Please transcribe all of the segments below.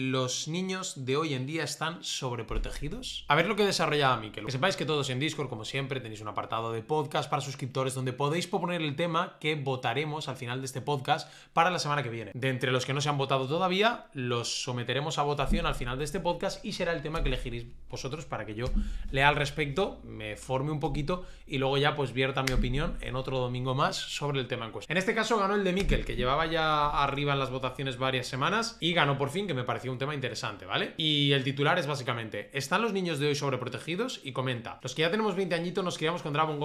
los niños de hoy en día están sobreprotegidos? A ver lo que desarrollaba Miquel. Que sepáis que todos en Discord, como siempre, tenéis un apartado de podcast para suscriptores donde podéis proponer el tema que votaremos al final de este podcast para la semana que viene. De entre los que no se han votado todavía, los someteremos a votación al final de este podcast y será el tema que elegiréis vosotros para que yo lea al respecto, me forme un poquito y luego ya pues vierta mi opinión en otro domingo más sobre el tema en cuestión. En este caso ganó el de Miquel que llevaba ya arriba en las votaciones varias semanas y ganó por fin, que me parece un tema interesante, ¿vale? Y el titular es básicamente, ¿están los niños de hoy sobreprotegidos? Y comenta, los que ya tenemos 20 añitos nos criamos con Dragon,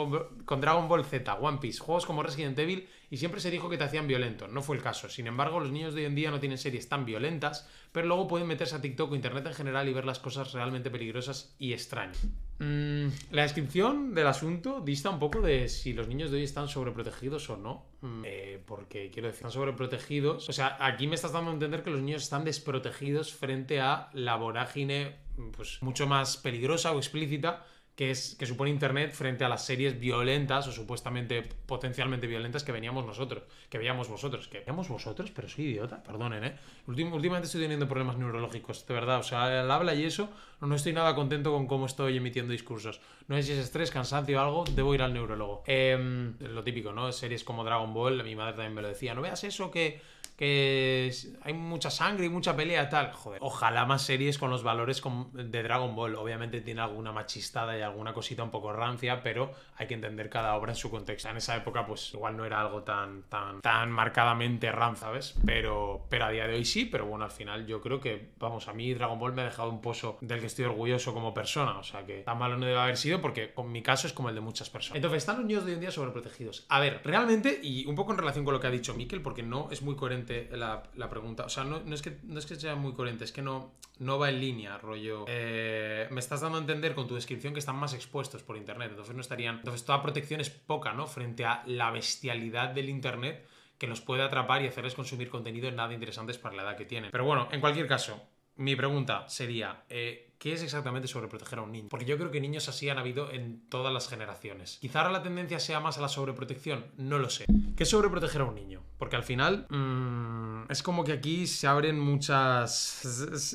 con Dragon Ball Z, One Piece, juegos como Resident Evil y siempre se dijo que te hacían violento, no fue el caso. Sin embargo, los niños de hoy en día no tienen series tan violentas, pero luego pueden meterse a TikTok o Internet en general y ver las cosas realmente peligrosas y extrañas. Mm, la descripción del asunto dista un poco de si los niños de hoy están sobreprotegidos o no, mm, eh, porque quiero decir, están sobreprotegidos. O sea, aquí me estás dando a entender que los niños están desprotegidos frente a la vorágine pues, mucho más peligrosa o explícita que, supone Internet frente a las series violentas o supuestamente potencialmente violentas que veníamos nosotros, que veíamos vosotros, que veíamos vosotros, pero soy idiota, perdonen, ¿eh? últimamente estoy teniendo problemas neurológicos, de verdad, o sea, el habla y eso, no estoy nada contento con cómo estoy emitiendo discursos. No sé si es estrés, cansancio o algo, debo ir al neurólogo. Em, lo típico, ¿no? Series como Dragon Ball, mi madre también me lo decía, no veas eso que que hay mucha sangre y mucha pelea tal. Joder, ojalá más series con los valores de Dragon Ball. Obviamente tiene alguna machistada y alguna cosita un poco rancia, pero hay que entender cada obra en su contexto. En esa época, pues igual no era algo tan, tan, tan marcadamente ranza, ¿sabes? Pero, pero a día de hoy sí, pero bueno, al final yo creo que, vamos, a mí Dragon Ball me ha dejado un pozo del que estoy orgulloso como persona. O sea que tan malo no debe haber sido porque con mi caso es como el de muchas personas. Entonces, están los niños de hoy en día sobreprotegidos. A ver, realmente, y un poco en relación con lo que ha dicho Miquel, porque no es muy coherente la, pregunta. O sea, no, es que, no es que sea muy coherente, es que no, no va en línea, rollo. Eh, me estás dando a entender con tu descripción que están más expuestos por Internet, entonces no estarían. Entonces toda protección es poca, ¿no? Frente a la bestialidad del Internet que nos puede atrapar y hacerles consumir contenido nada interesantes para la edad que tienen. Pero bueno, en cualquier caso, mi pregunta sería, eh, ¿qué es exactamente sobreproteger a un niño? Porque yo creo que niños así han habido en todas las generaciones. Quizá ahora la tendencia sea más a la sobreprotección, no lo sé. ¿Qué es sobreproteger a un niño? Porque al final mm, es como que aquí se abren muchas...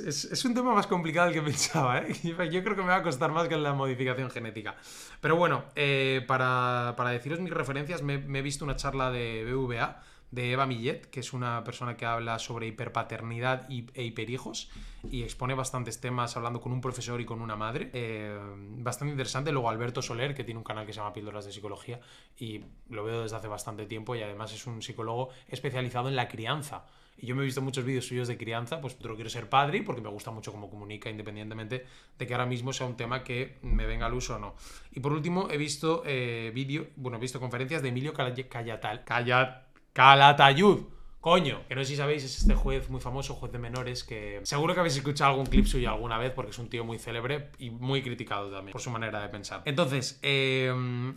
Es, un tema más complicado del que pensaba, ¿eh? Yo creo que me va a costar más que la modificación genética. Pero bueno, eh, para, deciros mis referencias, me, me he visto una charla de BVA de Eva Millet, que es una persona que habla sobre hiperpaternidad y, e hiperhijos y expone bastantes temas hablando con un profesor y con una madre. Eh, bastante interesante. Luego Alberto Soler, que tiene un canal que se llama Píldoras de Psicología y lo veo desde hace bastante tiempo y además es un psicólogo especializado en la crianza. Y yo me he visto muchos vídeos suyos de crianza, pues yo quiero ser padre porque me gusta mucho cómo comunica, independientemente de que ahora mismo sea un tema que me venga al uso o no. Y por último, he visto eh, vídeo, bueno, he visto conferencias de Emilio Callatal. Calatayud. Coño, que no sé si sabéis, es este juez muy famoso, juez de menores, que seguro que habéis escuchado algún clip suyo alguna vez, porque es un tío muy célebre y muy criticado también por su manera de pensar. Entonces, em,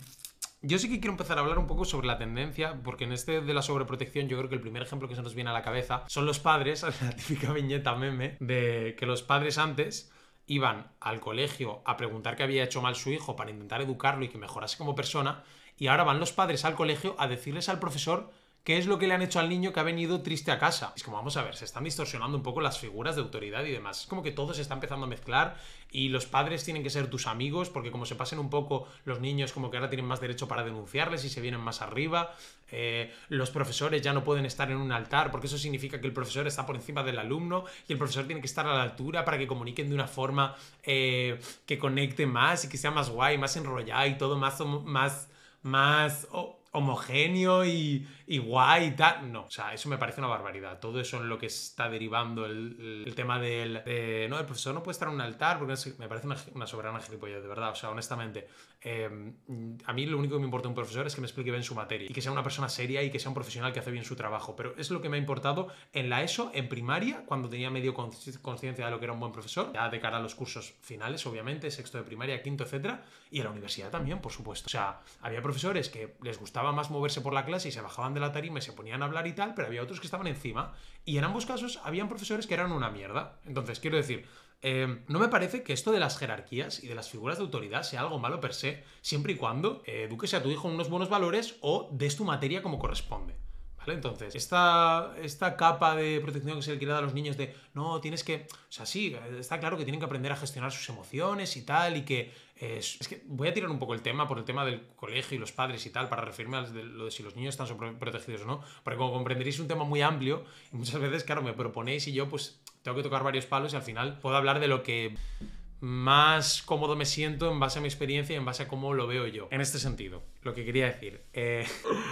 yo sí que quiero empezar a hablar un poco sobre la tendencia, porque en este de la sobreprotección yo creo que el primer ejemplo que se nos viene a la cabeza son los padres, la típica viñeta meme, de que los padres antes iban al colegio a preguntar qué había hecho mal su hijo para intentar educarlo y que mejorase como persona, y ahora van los padres al colegio a decirles al profesor ¿Qué es lo que le han hecho al niño que ha venido triste a casa? Es como, vamos a ver, se están distorsionando un poco las figuras de autoridad y demás. Es como que todo se está empezando a mezclar y los padres tienen que ser tus amigos porque como se pasen un poco los niños como que ahora tienen más derecho para denunciarles y se vienen más arriba. Eh, los profesores ya no pueden estar en un altar porque eso significa que el profesor está por encima del alumno y el profesor tiene que estar a la altura para que comuniquen de una forma eh, que conecte más y que sea más guay, más enrollada y todo más, más, más homogéneo y, igual y tal. No, o sea, eso me parece una barbaridad. Todo eso en lo que está derivando el, el tema del... no, el profesor no puede estar en un altar porque me parece una, soberana gilipollas, de verdad. O sea, honestamente, em, a mí lo único que me importa un profesor es que me explique bien su materia y que sea una persona seria y que sea un profesional que hace bien su trabajo. Pero es lo que me ha importado en la ESO, en primaria, cuando tenía medio conciencia de lo que era un buen profesor, ya de cara a los cursos finales, obviamente, sexto de primaria, quinto, etcétera, y a la universidad también, por supuesto. O sea, había profesores que les gustaba más moverse por la clase y se bajaban de de la tarima y se ponían a hablar y tal, pero había otros que estaban encima. Y en ambos casos habían profesores que eran una mierda. Entonces, quiero decir, eh, no me parece que esto de las jerarquías y de las figuras de autoridad sea algo malo per se, siempre y cuando eh, eduques a tu hijo unos buenos valores o des tu materia como corresponde. ¿Vale? Entonces, esta, esta capa de protección que se le quiere dar a los niños de no, tienes que. O sea, sí, está claro que tienen que aprender a gestionar sus emociones y tal, y que es, que voy a tirar un poco el tema por el tema del colegio y los padres y tal, para referirme a lo de si los niños están protegidos o no, porque como comprenderéis es un tema muy amplio y muchas veces, claro, me proponéis y yo pues tengo que tocar varios palos y al final puedo hablar de lo que más cómodo me siento en base a mi experiencia y en base a cómo lo veo yo. En este sentido, lo que quería decir. Eh...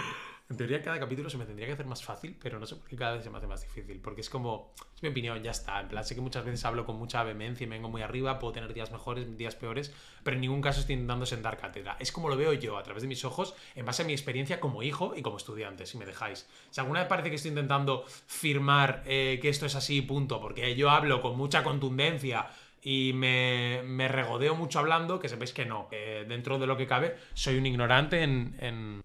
En teoría cada capítulo se me tendría que hacer más fácil, pero no sé por qué cada vez se me hace más difícil, porque es como, es mi opinión, ya está. En plan, sé que muchas veces hablo con mucha vehemencia y me vengo muy arriba, puedo tener días mejores, días peores, pero en ningún caso estoy intentando sentar cátedra. Es como lo veo yo a través de mis ojos, en base a mi experiencia como hijo y como estudiante, si me dejáis. Si alguna vez parece que estoy intentando firmar eh, que esto es así, punto, porque yo hablo con mucha contundencia, y me, regodeo mucho hablando, que sepáis que no, eh, dentro de lo que cabe, soy un ignorante en,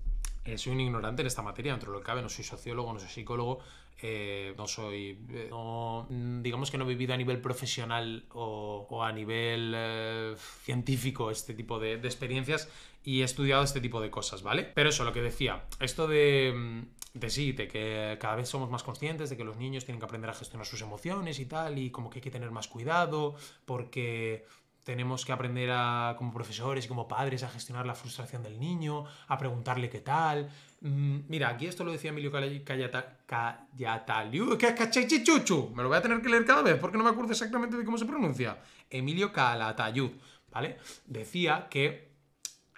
soy un ignorante en esta materia, dentro de lo que cabe, no soy sociólogo, no soy psicólogo, eh, no soy, eh, mm, digamos que no he vivido a nivel profesional o, a nivel eh, científico este tipo de, experiencias y he estudiado este tipo de cosas, ¿vale? Pero eso, lo que decía, esto de mm, de sí, de que cada vez somos más conscientes de que los niños tienen que aprender a gestionar sus emociones y tal, y como que hay que tener más cuidado, porque tenemos que aprender a, como profesores y como padres a gestionar la frustración del niño, a preguntarle qué tal. Mm, mira, aquí esto lo decía Emilio Calatayud, qué es Me lo voy a tener que leer cada vez porque no me acuerdo exactamente de cómo se pronuncia. Emilio Calatayud, ¿vale? Decía que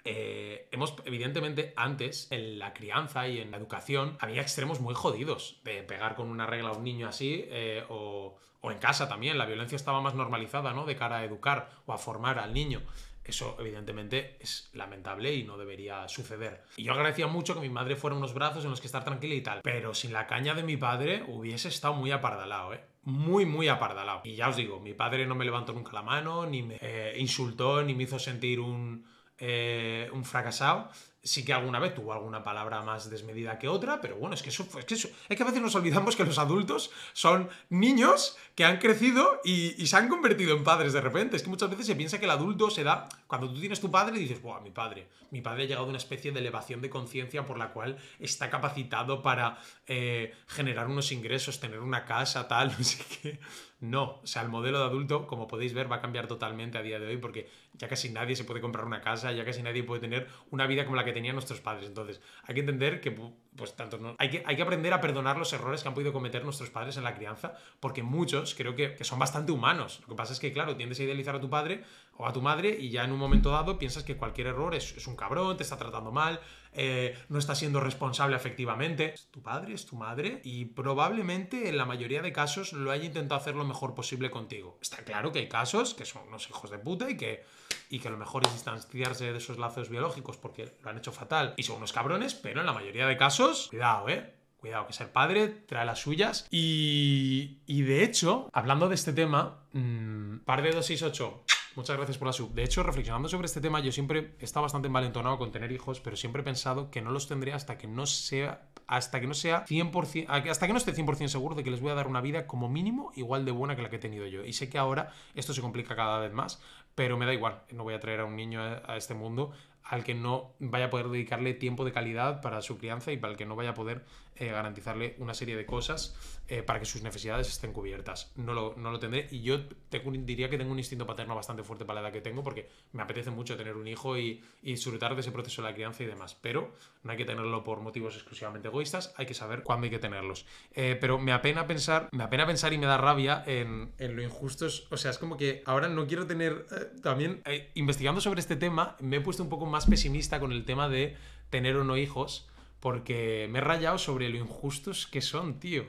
eh, hemos, evidentemente, antes, en la crianza y en la educación, había extremos muy jodidos de pegar con una regla a un niño así eh, o o en casa también, la violencia estaba más normalizada, ¿no? De cara a educar o a formar al niño. Eso, evidentemente, es lamentable y no debería suceder. Y yo agradecía mucho que mi madre fuera unos brazos en los que estar tranquila y tal. Pero sin la caña de mi padre hubiese estado muy apardalado, ¿eh? Muy, muy apardalado. Y ya os digo, mi padre no me levantó nunca la mano, ni me eh, insultó, ni me hizo sentir un, eh, un fracasado. Sí que alguna vez tuvo alguna palabra más desmedida que otra, pero bueno, es que, eso, es que, eso, es que a veces nos olvidamos que los adultos son niños que han crecido y, se han convertido en padres de repente. Es que muchas veces se piensa que el adulto se da... Cuando tú tienes tu padre y dices, ¡buah, mi padre! Mi padre ha llegado a una especie de elevación de conciencia por la cual está capacitado para eh, generar unos ingresos, tener una casa, tal, no sé No, o sea, el modelo de adulto, como podéis ver, va a cambiar totalmente a día de hoy porque ya casi nadie se puede comprar una casa, ya casi nadie puede tener una vida como la que tenían nuestros padres. Entonces, hay que entender que, pues, no, hay, que, hay que aprender a perdonar los errores que han podido cometer nuestros padres en la crianza, porque muchos creo que, son bastante humanos. Lo que pasa es que, claro, tiendes a idealizar a tu padre o a tu madre y ya en un momento dado piensas que cualquier error es, un cabrón, te está tratando mal, eh, no está siendo responsable efectivamente. tu padre, es tu madre y probablemente en la mayoría de casos lo haya intentado hacer lo mejor posible contigo. Está claro que hay casos que son unos hijos de puta y que y que lo mejor es distanciarse de esos lazos biológicos porque lo han hecho fatal y son unos cabrones, pero en la mayoría de casos, cuidado, ¿eh? Cuidado, que ser padre trae las suyas. Y, y de hecho, hablando de este tema, mm, par de 268, Muchas gracias por la sub. De hecho, reflexionando sobre este tema, yo siempre he estado bastante envalentonado con tener hijos, pero siempre he pensado que no los tendré hasta que no sea hasta que no sea 100%, hasta que no esté 100% seguro de que les voy a dar una vida como mínimo igual de buena que la que he tenido yo. Y sé que ahora esto se complica cada vez más, pero me da igual, no voy a traer a un niño a, este mundo al que no vaya a poder dedicarle tiempo de calidad para su crianza y para el que no vaya a poder eh, garantizarle una serie de cosas eh, para que sus necesidades estén cubiertas. No lo, no lo tendré y yo diría que tengo un instinto paterno bastante fuerte para la edad que tengo porque me apetece mucho tener un hijo y, y disfrutar de ese proceso de la crianza y demás, pero no hay que tenerlo por motivos exclusivamente egoístas, hay que saber cuándo hay que tenerlos. Eh, pero me apena pensar, me apena pensar y me da rabia en, en, lo injustos, o sea, es como que ahora no quiero tener también, investigando sobre este tema, me he puesto un poco más pesimista con el tema de tener o no hijos, porque me he rayado sobre lo injustos que son, tío.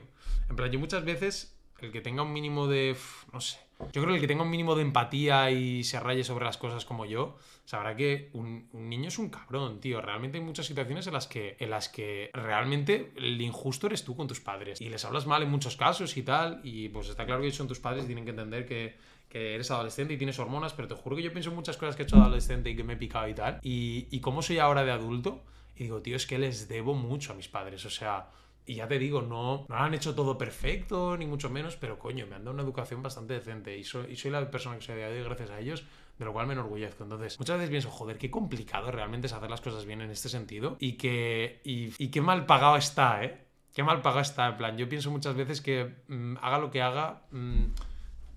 En plan, yo muchas veces, el que tenga un mínimo de. no sé. Yo creo que el que tenga un mínimo de empatía y se raye sobre las cosas como yo, sabrá que un, niño es un cabrón, tío. Realmente hay muchas situaciones en las, que, en las que realmente el injusto eres tú con tus padres. Y les hablas mal en muchos casos y tal. Y pues está claro que son tus padres y tienen que entender que, eres adolescente y tienes hormonas. Pero te juro que yo pienso en muchas cosas que he hecho adolescente y que me he picado y tal. Y, y cómo soy ahora de adulto. Y digo, tío, es que les debo mucho a mis padres, o sea, y ya te digo, no, han hecho todo perfecto, ni mucho menos, pero coño, me han dado una educación bastante decente y soy, y soy la persona que soy de hoy gracias a ellos, de lo cual me enorgullezco. Entonces, muchas veces pienso, joder, qué complicado realmente es hacer las cosas bien en este sentido y que, y, qué mal pagado está, ¿eh? Qué mal pagado está, en plan, yo pienso muchas veces que mm, haga lo que haga, mm,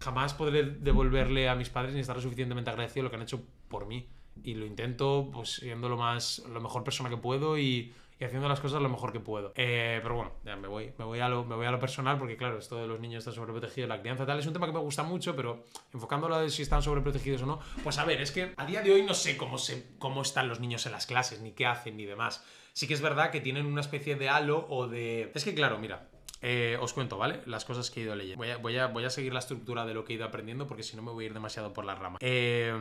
jamás podré devolverle a mis padres ni estar lo suficientemente agradecido lo que han hecho por mí y lo intento pues siendo lo más lo mejor persona que puedo y, haciendo las cosas lo mejor que puedo eh, pero bueno ya me voy me voy a lo me voy a lo personal porque claro esto de los niños están sobreprotegidos la crianza tal es un tema que me gusta mucho pero enfocándolo de si están sobreprotegidos o no pues a ver es que a día de hoy no sé cómo se cómo están los niños en las clases ni qué hacen ni demás sí que es verdad que tienen una especie de halo o de es que claro mira eh, os cuento, ¿vale? Las cosas que he ido leyendo. Voy a, seguir la estructura de lo que he ido aprendiendo porque si no me voy a ir demasiado por la rama. Eh,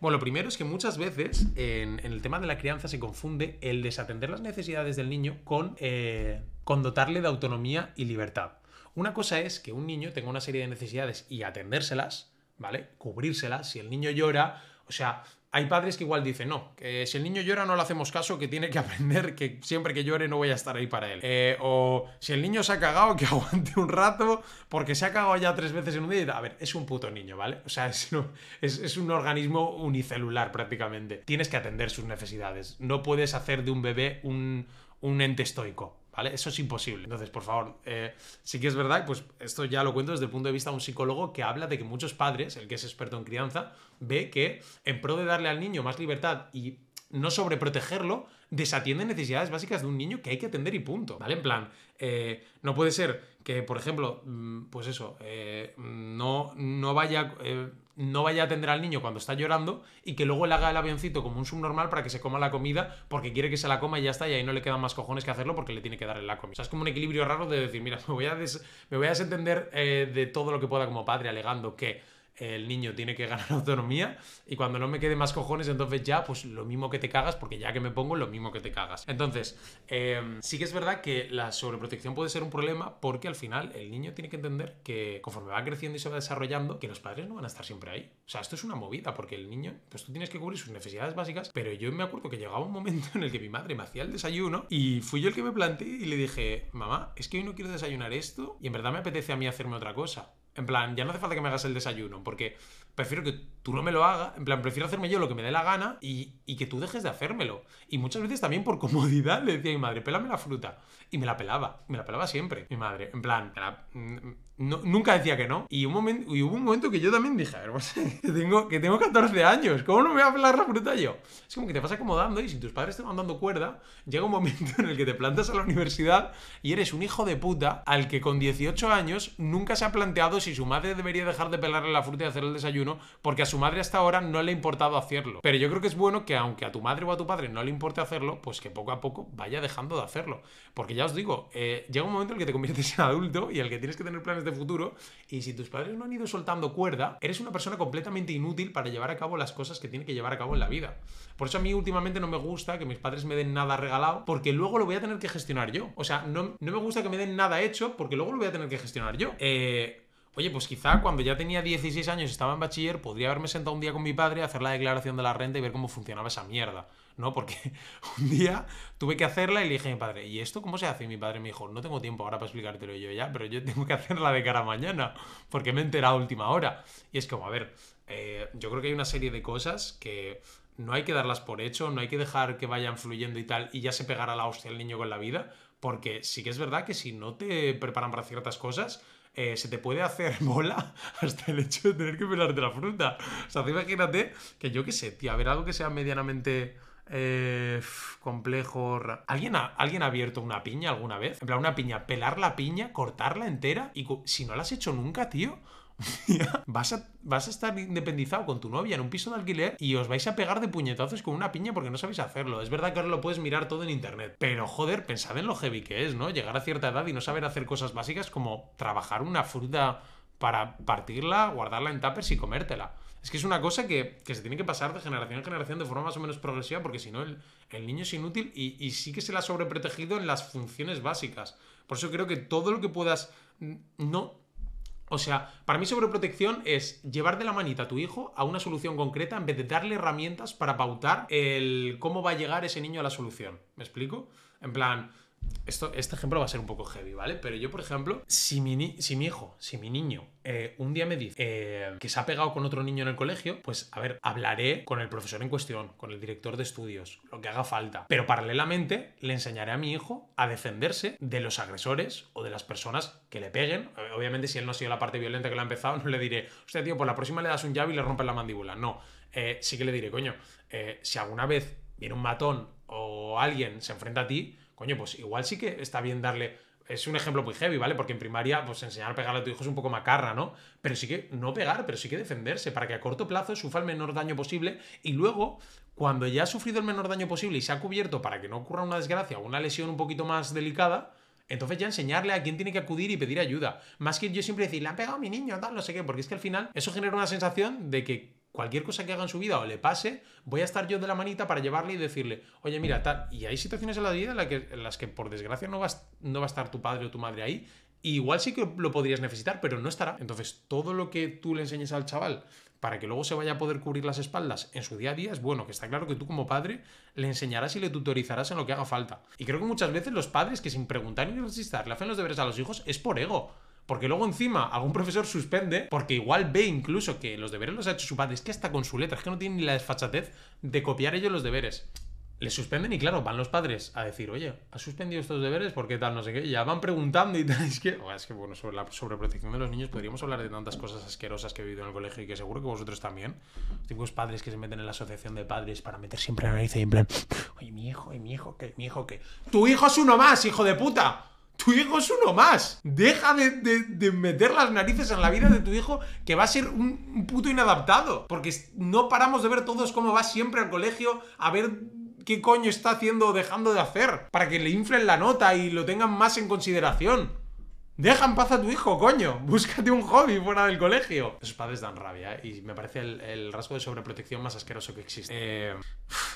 bueno, lo primero es que muchas veces en, el tema de la crianza se confunde el desatender las necesidades del niño con, eh, con dotarle de autonomía y libertad. Una cosa es que un niño tenga una serie de necesidades y atendérselas, ¿vale? Cubrírselas. Si el niño llora, o sea, hay padres que igual dicen, no, que si el niño llora no le hacemos caso, que tiene que aprender que siempre que llore no voy a estar ahí para él. Eh, o si el niño se ha cagado, que aguante un rato, porque se ha cagado ya tres veces en un día. a ver, es un puto niño, ¿vale? O sea, es, un organismo unicelular prácticamente. Tienes que atender sus necesidades. No puedes hacer de un bebé un, ente estoico. ¿Vale? Eso es imposible. Entonces, por favor, eh, sí que es verdad, pues esto ya lo cuento desde el punto de vista de un psicólogo que habla de que muchos padres, el que es experto en crianza, ve que en pro de darle al niño más libertad y no sobreprotegerlo, desatiende necesidades básicas de un niño que hay que atender y punto, ¿vale? En plan, eh, no puede ser que, por ejemplo, mm, pues eso, eh, no, no, vaya, eh, no vaya a atender al niño cuando está llorando y que luego le haga el avioncito como un subnormal para que se coma la comida porque quiere que se la coma y ya está, y ahí no le quedan más cojones que hacerlo porque le tiene que darle la comida. O sea, es como un equilibrio raro de decir, mira, voy me voy a desentender de todo lo que pueda como padre alegando que el niño tiene que ganar autonomía y cuando no me quede más cojones, entonces ya, pues lo mismo que te cagas, porque ya que me pongo, lo mismo que te cagas. Entonces, eh, sí que es verdad que la sobreprotección puede ser un problema porque al final el niño tiene que entender que conforme va creciendo y se va desarrollando, que los padres no van a estar siempre ahí. O sea, esto es una movida porque el niño, pues tú tienes que cubrir sus necesidades básicas, pero yo me acuerdo que llegaba un momento en el que mi madre me hacía el desayuno y fui yo el que me planteé y le dije, mamá, es que hoy no quiero desayunar esto y en verdad me apetece a mí hacerme otra cosa. En plan, ya no hace falta que me hagas el desayuno, porque prefiero que tú no me lo hagas. En plan, prefiero hacerme yo lo que me dé la gana y, que tú dejes de hacérmelo. Y muchas veces también por comodidad le decía a mi madre, pélame la fruta. Y me la pelaba, me la pelaba siempre, mi madre. En plan, en nunca decía que no. Y, un momento, hubo un momento que yo también dije, a pues, que, tengo, que tengo 14 años, ¿cómo no me voy a pelar la fruta yo? Es como que te vas acomodando y si tus padres te van dando cuerda, llega un momento en el que te plantas a la universidad y eres un hijo de puta al que con 18 años nunca se ha planteado si su madre debería dejar de pelarle la fruta y hacer el desayuno, porque a su madre hasta ahora no le ha importado hacerlo. Pero yo creo que es bueno que aunque a tu madre o a tu padre no le importe hacerlo, pues que poco a poco vaya dejando de hacerlo. Porque ya os digo, eh, llega un momento en el que te conviertes en adulto y el que tienes que tener planes de futuro, y si tus padres no han ido soltando cuerda, eres una persona completamente inútil para llevar a cabo las cosas que tiene que llevar a cabo en la vida. Por eso a mí últimamente no me gusta que mis padres me den nada regalado, porque luego lo voy a tener que gestionar yo. O sea, no, no me gusta que me den nada hecho, porque luego lo voy a tener que gestionar yo. Eh, oye, pues quizá cuando ya tenía 16 años y estaba en bachiller, podría haberme sentado un día con mi padre a hacer la declaración de la renta y ver cómo funcionaba esa mierda. ¿no? Porque un día tuve que hacerla y le dije a mi padre, ¿y esto cómo se hace? Y mi padre me dijo, no tengo tiempo ahora para explicártelo yo ya, pero yo tengo que hacerla de cara a mañana, porque me he enterado a última hora. Y es como, a ver, eh, yo creo que hay una serie de cosas que no hay que darlas por hecho, no hay que dejar que vayan fluyendo y tal, y ya se pegará la hostia el niño con la vida, porque sí que es verdad que si no te preparan para ciertas cosas, eh, se te puede hacer bola hasta el hecho de tener que pelarte la fruta. O sea, imagínate que yo qué sé, tío, a ver algo que sea medianamente eh, complejo. ¿Alguien ha, ¿Alguien ha abierto una piña alguna vez? En plan, una piña, pelar la piña, cortarla entera y si no la has hecho nunca, tío. vas, a, vas a estar independizado con tu novia en un piso de alquiler y os vais a pegar de puñetazos con una piña porque no sabéis hacerlo. Es verdad que ahora lo puedes mirar todo en internet, pero joder, pensad en lo heavy que es, ¿no? Llegar a cierta edad y no saber hacer cosas básicas como trabajar una fruta para partirla, guardarla en tuppers y comértela. Es que es una cosa que, se tiene que pasar de generación en generación de forma más o menos progresiva, porque si no, el, niño es inútil y, sí que se la ha sobreprotegido en las funciones básicas. Por eso creo que todo lo que puedas. No, o sea, para mí sobreprotección es llevar de la manita a tu hijo a una solución concreta en vez de darle herramientas para pautar el cómo va a llegar ese niño a la solución. ¿Me explico? En plan, esto, este ejemplo va a ser un poco heavy, ¿vale? Pero yo, por ejemplo, si mi, si mi hijo, si mi niño eh, un día me dice eh, que se ha pegado con otro niño en el colegio, pues a ver, hablaré con el profesor en cuestión, con el director de estudios, lo que haga falta. Pero paralelamente le enseñaré a mi hijo a defenderse de los agresores o de las personas que le peguen. Eh, obviamente, si él no ha sido la parte violenta que le ha empezado, no le diré, hostia, tío, por la próxima le das un llave y le rompes la mandíbula. No, sí que le diré, coño, si alguna vez viene un matón o alguien se enfrenta a ti, coño, pues igual sí que está bien darle es un ejemplo muy heavy, ¿vale? Porque en primaria, pues enseñar a pegarle a tu hijo es un poco macarra, ¿no? Pero sí que, no pegar, pero sí que defenderse, para que a corto plazo sufra el menor daño posible y luego, cuando ya ha sufrido el menor daño posible y se ha cubierto para que no ocurra una desgracia o una lesión un poquito más delicada, entonces ya enseñarle a quién tiene que acudir y pedir ayuda. Más que yo siempre decir, le ha pegado a mi niño, tal, no sé qué, porque es que al final eso genera una sensación de que cualquier cosa que haga en su vida o le pase, voy a estar yo de la manita para llevarle y decirle, oye, mira, tal. Y hay situaciones en la vida en, las que, por desgracia, no, no va a estar tu padre o tu madre ahí. igual sí que lo podrías necesitar, pero no estará. Entonces, todo lo que tú le enseñes al chaval para que luego se vaya a poder cubrir las espaldas en su día a día es bueno, que está claro que tú como padre le enseñarás y le tutorizarás en lo que haga falta. Y creo que muchas veces los padres que sin preguntar ni resistir le hacen los deberes a los hijos es por ego. Porque luego encima algún profesor suspende porque igual ve incluso que los deberes los ha hecho su padre. Es que hasta con su letra, es que no tiene ni la desfachatez de copiar ellos los deberes. Les suspenden y claro, van los padres a decir, oye, ¿has suspendido estos deberes? ¿Por qué tal? No sé qué. ya van preguntando y tal. Es que, bueno, es que bueno, sobre la sobreprotección de los niños podríamos hablar de tantas cosas asquerosas que he vivido en el colegio y que seguro que vosotros también. tengo padres que se meten en la asociación de padres para meter siempre la nariz y en plan, oye, mi hijo, oye, mi hijo, que, mi hijo, que. ¡Tu hijo es uno más, hijo de puta! tu hijo es uno más. Deja de, meter las narices en la vida de tu hijo que va a ser un, puto inadaptado. Porque no paramos de ver todos cómo va siempre al colegio a ver qué coño está haciendo o dejando de hacer. Para que le inflen la nota y lo tengan más en consideración. Deja en paz a tu hijo, coño. Búscate un hobby fuera del colegio. Sus padres dan rabia ¿eh? y me parece el, rasgo de sobreprotección más asqueroso que existe. Eh,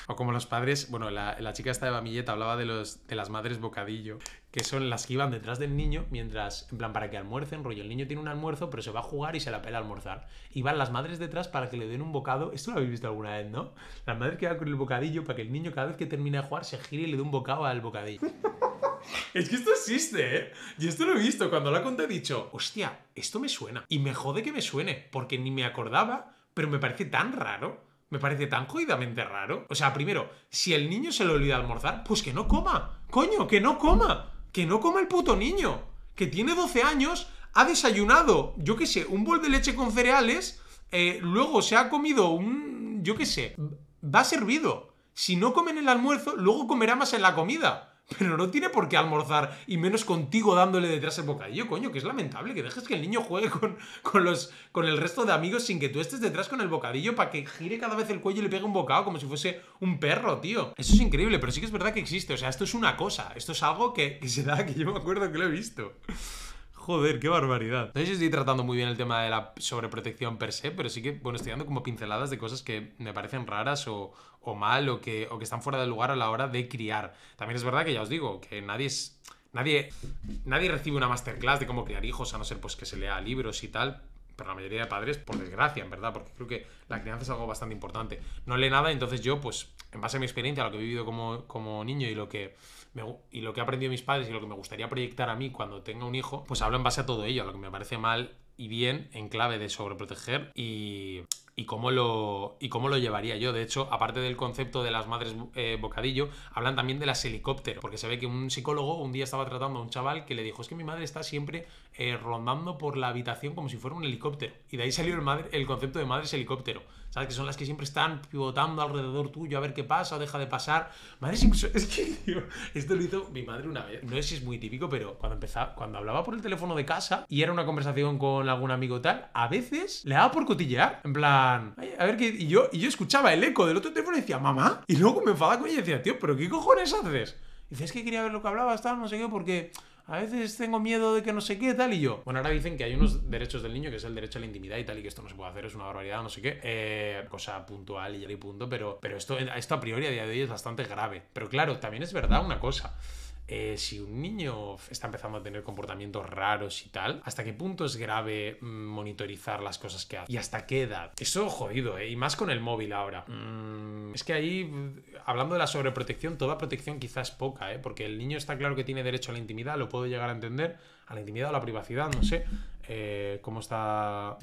o como los padres, bueno, la, chica esta de Bamilleta hablaba de, los, de las madres bocadillo, que son las que iban detrás del niño mientras, en plan, para que almuercen, rollo, el niño tiene un almuerzo, pero se va a jugar y se la pela a almorzar. Y van las madres detrás para que le den un bocado. Esto lo habéis visto alguna vez, ¿no? Las madres que van con el bocadillo para que el niño cada vez que termina de jugar se gire y le dé un bocado al bocadillo. es que esto existe, ¿eh? Yo esto lo he visto. Cuando la conté he dicho, hostia, esto me suena. Y me jode que me suene, porque ni me acordaba, pero me parece tan raro. Me parece tan jodidamente raro. O sea, primero, si el niño se le olvida almorzar, pues que no coma. Coño, que no coma que no come el puto niño, que tiene 12 años, ha desayunado, yo qué sé, un bol de leche con cereales, eh, luego se ha comido un, yo qué sé, va servido. Si no comen el almuerzo, luego comerá más en la comida. Pero no tiene por qué almorzar, y menos contigo dándole detrás el bocadillo, coño, que es lamentable que dejes que el niño juegue con, el resto de amigos sin que tú estés detrás con el bocadillo para que gire cada vez el cuello y le pegue un bocado como si fuese un perro, tío. Eso es increíble, pero sí que es verdad que existe. O sea, esto es una cosa, esto es algo que, que se da, que yo me acuerdo que lo he visto. Joder, qué barbaridad. No sé si estoy tratando muy bien el tema de la sobreprotección per se, pero sí que, bueno, estoy dando como pinceladas de cosas que me parecen raras o, mal o que, que están fuera de lugar a la hora de criar. También es verdad que ya os digo, que nadie Nadie, nadie recibe una masterclass de cómo criar hijos, a no ser pues que se lea libros y tal, pero la mayoría de padres, por desgracia, en verdad, porque creo que la crianza es algo bastante importante. No lee nada, entonces yo, pues, en base a mi experiencia, a lo que he vivido como niño y lo que y lo que he aprendido mis padres y lo que me gustaría proyectar a mí cuando tenga un hijo, pues hablo en base a todo ello, a lo que me parece mal y bien en clave de sobreproteger y, cómo lo, y cómo lo llevaría yo. De hecho, aparte del concepto de las madres eh, bocadillo, hablan también de las helicópteros porque se ve que un psicólogo un día estaba tratando a un chaval que le dijo, es que mi madre está siempre eh, rondando por la habitación como si fuera un helicóptero. Y de ahí salió el, madre, el concepto de madres helicóptero. ¿sabes? Que son las que siempre están pivotando alrededor tuyo a ver qué pasa o deja de pasar. Madre, es que, tío, esto lo hizo mi madre una vez. No sé si es muy típico, pero cuando empezaba, cuando hablaba por el teléfono de casa y era una conversación con algún amigo tal, a veces le daba por cotillear. En plan, a ver qué. Y yo, y yo escuchaba el eco del otro teléfono y decía, mamá. Y luego me enfadaba con ella y decía, tío, pero ¿qué cojones haces? Y dice, que quería ver lo que hablaba tal, no sé qué, porque a veces tengo miedo de que no sé qué, tal y yo. Bueno, ahora dicen que hay unos derechos del niño, que es el derecho a la intimidad y tal, y que esto no se puede hacer, es una barbaridad, no sé qué. Eh, cosa puntual y ya punto, pero, pero esto, esto a priori a día de hoy es bastante grave. Pero claro, también es verdad una cosa. Eh, si un niño está empezando a tener comportamientos raros y tal, ¿hasta qué punto es grave mm, monitorizar las cosas que hace? ¿Y hasta qué edad? Eso jodido, ¿eh? Y más con el móvil ahora. Mm, es que ahí, mm, hablando de la sobreprotección, toda protección quizás es poca, ¿eh? Porque el niño está claro que tiene derecho a la intimidad, lo puedo llegar a entender, a la intimidad o a la privacidad, no sé eh, cómo está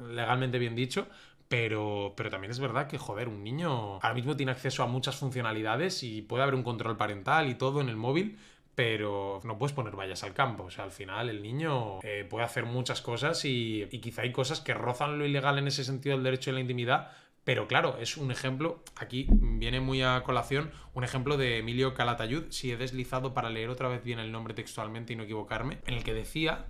legalmente bien dicho, pero, pero también es verdad que, joder, un niño ahora mismo tiene acceso a muchas funcionalidades y puede haber un control parental y todo en el móvil, pero no puedes poner vallas al campo. O sea, al final el niño eh, puede hacer muchas cosas y, y, quizá hay cosas que rozan lo ilegal en ese sentido del derecho y la intimidad. Pero claro, es un ejemplo, aquí viene muy a colación, un ejemplo de Emilio Calatayud, si he deslizado para leer otra vez bien el nombre textualmente y no equivocarme, en el que decía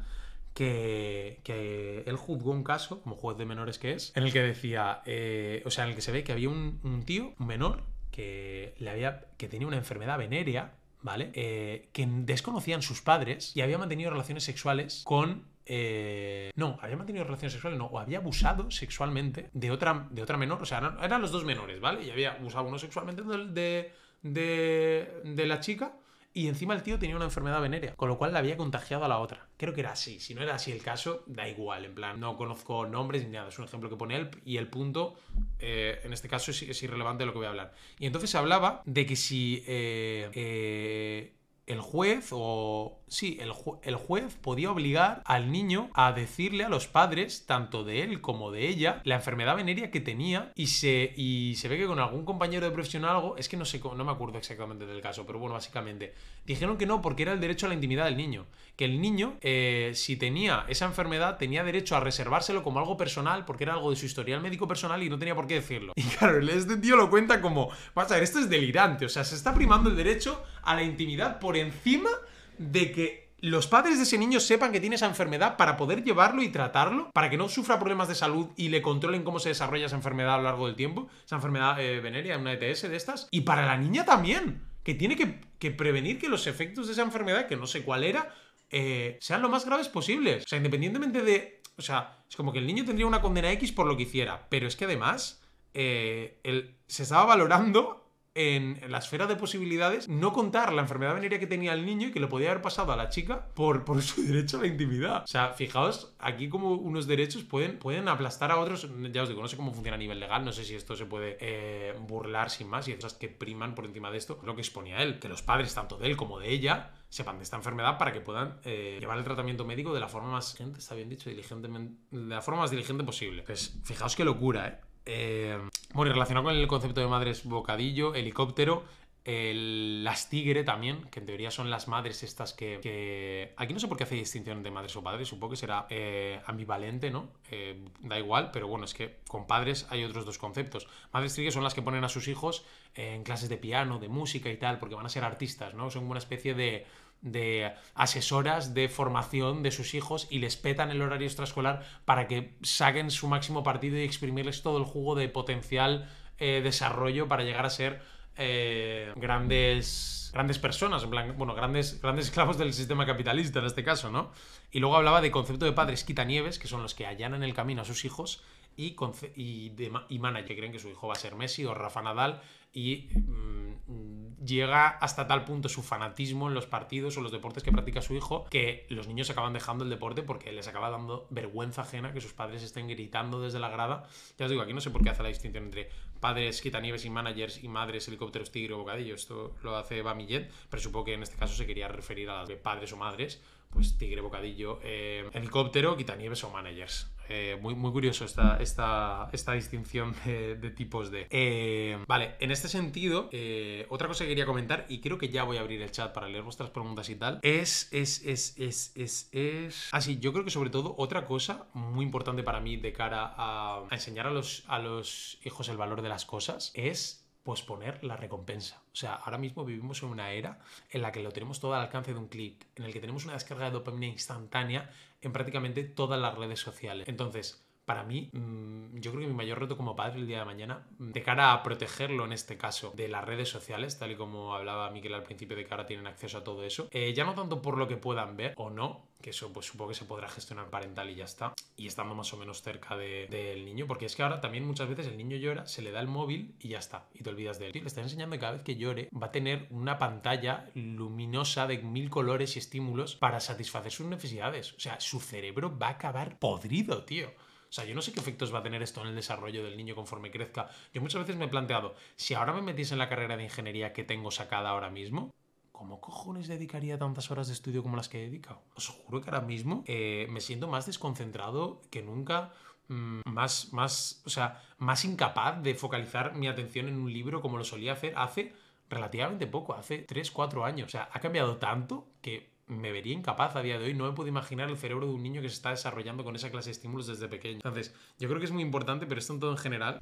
que, que, él juzgó un caso, como juez de menores que es, en el que decía, eh, o sea, en el que se ve que había un, tío, un menor, que, le había, que tenía una enfermedad venérea, ¿vale? Eh, que desconocían sus padres y había mantenido relaciones sexuales con eh, no, había mantenido relaciones sexuales, no, o había abusado sexualmente de otra, de otra menor, o sea, eran, los dos menores, ¿vale? Y había abusado uno sexualmente de, de, de la chica y encima el tío tenía una enfermedad venérea, con lo cual la había contagiado a la otra. Creo que era así. Si no era así el caso, da igual. En plan, no conozco nombres ni nada. Es un ejemplo que pone él y el punto, eh, en este caso, es, irrelevante de lo que voy a hablar. Y entonces se hablaba de que si... Eh, eh, el juez o... Sí, el, juez podía obligar al niño a decirle a los padres, tanto de él como de ella, la enfermedad venérea que tenía y se, y se ve que con algún compañero de profesional algo, es que no sé, no me acuerdo exactamente del caso, pero bueno, básicamente, dijeron que no porque era el derecho a la intimidad del niño, que el niño, eh, si tenía esa enfermedad, tenía derecho a reservárselo como algo personal porque era algo de su historial médico personal y no tenía por qué decirlo. Y claro, este tío lo cuenta como, vas a ver, esto es delirante, o sea, se está primando el derecho a la intimidad por encima de que los padres de ese niño sepan que tiene esa enfermedad para poder llevarlo y tratarlo, para que no sufra problemas de salud y le controlen cómo se desarrolla esa enfermedad a lo largo del tiempo, esa enfermedad veneria, eh, venérea, una ETS de estas, y para la niña también, que tiene que, prevenir que los efectos de esa enfermedad, que no sé cuál era, eh, sean lo más graves posibles. O sea, independientemente de... O sea, es como que el niño tendría una condena X por lo que hiciera, pero es que además él, eh, se estaba valorando en la esfera de posibilidades no contar la enfermedad venérea que tenía el niño y que lo podía haber pasado a la chica por, por su derecho a la intimidad. O sea, fijaos, aquí como unos derechos pueden, pueden aplastar a otros. Ya os digo, no sé cómo funciona a nivel legal, no sé si esto se puede eh, burlar sin más y otras que priman por encima de esto. Lo que exponía él, que los padres, tanto de él como de ella, sepan de esta enfermedad para que puedan eh, llevar el tratamiento médico de la forma más gente, está bien dicho, diligentemente, de la forma más diligente posible. Pues fijaos qué locura, ¿eh? Eh, bueno, relacionado con el concepto de madres bocadillo, helicóptero, las tigre también, que en teoría son las madres estas que, Aquí no sé por qué hace distinción de madres o padres, supongo que será eh, ambivalente, ¿no? Eh, da igual, pero bueno, es que con padres hay otros dos conceptos. Madres tigre son las que ponen a sus hijos en clases de piano, de música y tal, porque van a ser artistas, ¿no? Son una especie de de asesoras de formación de sus hijos y les petan el horario extraescolar para que saquen su máximo partido y exprimirles todo el jugo de potencial eh, desarrollo para llegar a ser eh, grandes grandes personas, bueno, grandes, grandes esclavos del sistema capitalista en este caso, ¿no? Y luego hablaba de concepto de padres quitanieves, que son los que allanan el camino a sus hijos, y, y, y que creen que su hijo va a ser Messi o Rafa Nadal, y mm, llega hasta tal punto su fanatismo en los partidos o los deportes que practica su hijo que los niños acaban dejando el deporte porque les acaba dando vergüenza ajena que sus padres estén gritando desde la grada. Ya os digo, aquí no sé por qué hace la distinción entre padres quitanieves y managers y madres helicópteros tigre o bocadillo. Esto lo hace Bamillet, pero supongo que en este caso se quería referir a las de padres o madres, pues tigre, bocadillo, eh, helicóptero, quitanieves o managers. Eh, muy, muy curioso esta, esta, esta distinción de, tipos de. Eh, vale, en este sentido, eh, otra cosa que quería comentar, y creo que ya voy a abrir el chat para leer vuestras preguntas y tal, es, es, es, es, es, es... Así, ah, yo creo que sobre todo otra cosa muy importante para mí de cara a, a enseñar a los, a los hijos el valor de las cosas es posponer la recompensa. O sea, ahora mismo vivimos en una era en la que lo tenemos todo al alcance de un clic, en el que tenemos una descarga de dopamina instantánea en prácticamente todas las redes sociales. Entonces, para mí, mm, yo creo que mi mayor reto como padre el día de mañana, mm, de cara a protegerlo en este caso de las redes sociales, tal y como hablaba Miquel al principio de que ahora tienen acceso a todo eso, eh, ya no tanto por lo que puedan ver o no, que eso pues supongo que se podrá gestionar parental y ya está, y estando más o menos cerca del niño, porque es que ahora también muchas veces el niño llora, se le da el móvil y ya está, y te olvidas de él. Le estás enseñando que cada vez que llore va a tener una pantalla luminosa de mil colores y estímulos para satisfacer sus necesidades. O sea, su cerebro va a acabar podrido, tío. O sea, yo no sé qué efectos va a tener esto en el desarrollo del niño conforme crezca. Yo muchas veces me he planteado, si ahora me metiese en la carrera de ingeniería que tengo sacada ahora mismo, ¿cómo cojones dedicaría tantas horas de estudio como las que he dedicado? Os juro que ahora mismo eh, me siento más desconcentrado que nunca mm, más, más, o sea, más incapaz de focalizar mi atención en un libro como lo solía hacer hace relativamente poco, hace 3, 4 años. O sea, ha cambiado tanto que me vería incapaz a día de hoy. No me puedo imaginar el cerebro de un niño que se está desarrollando con esa clase de estímulos desde pequeño. Entonces, yo creo que es muy importante, pero esto en todo en general,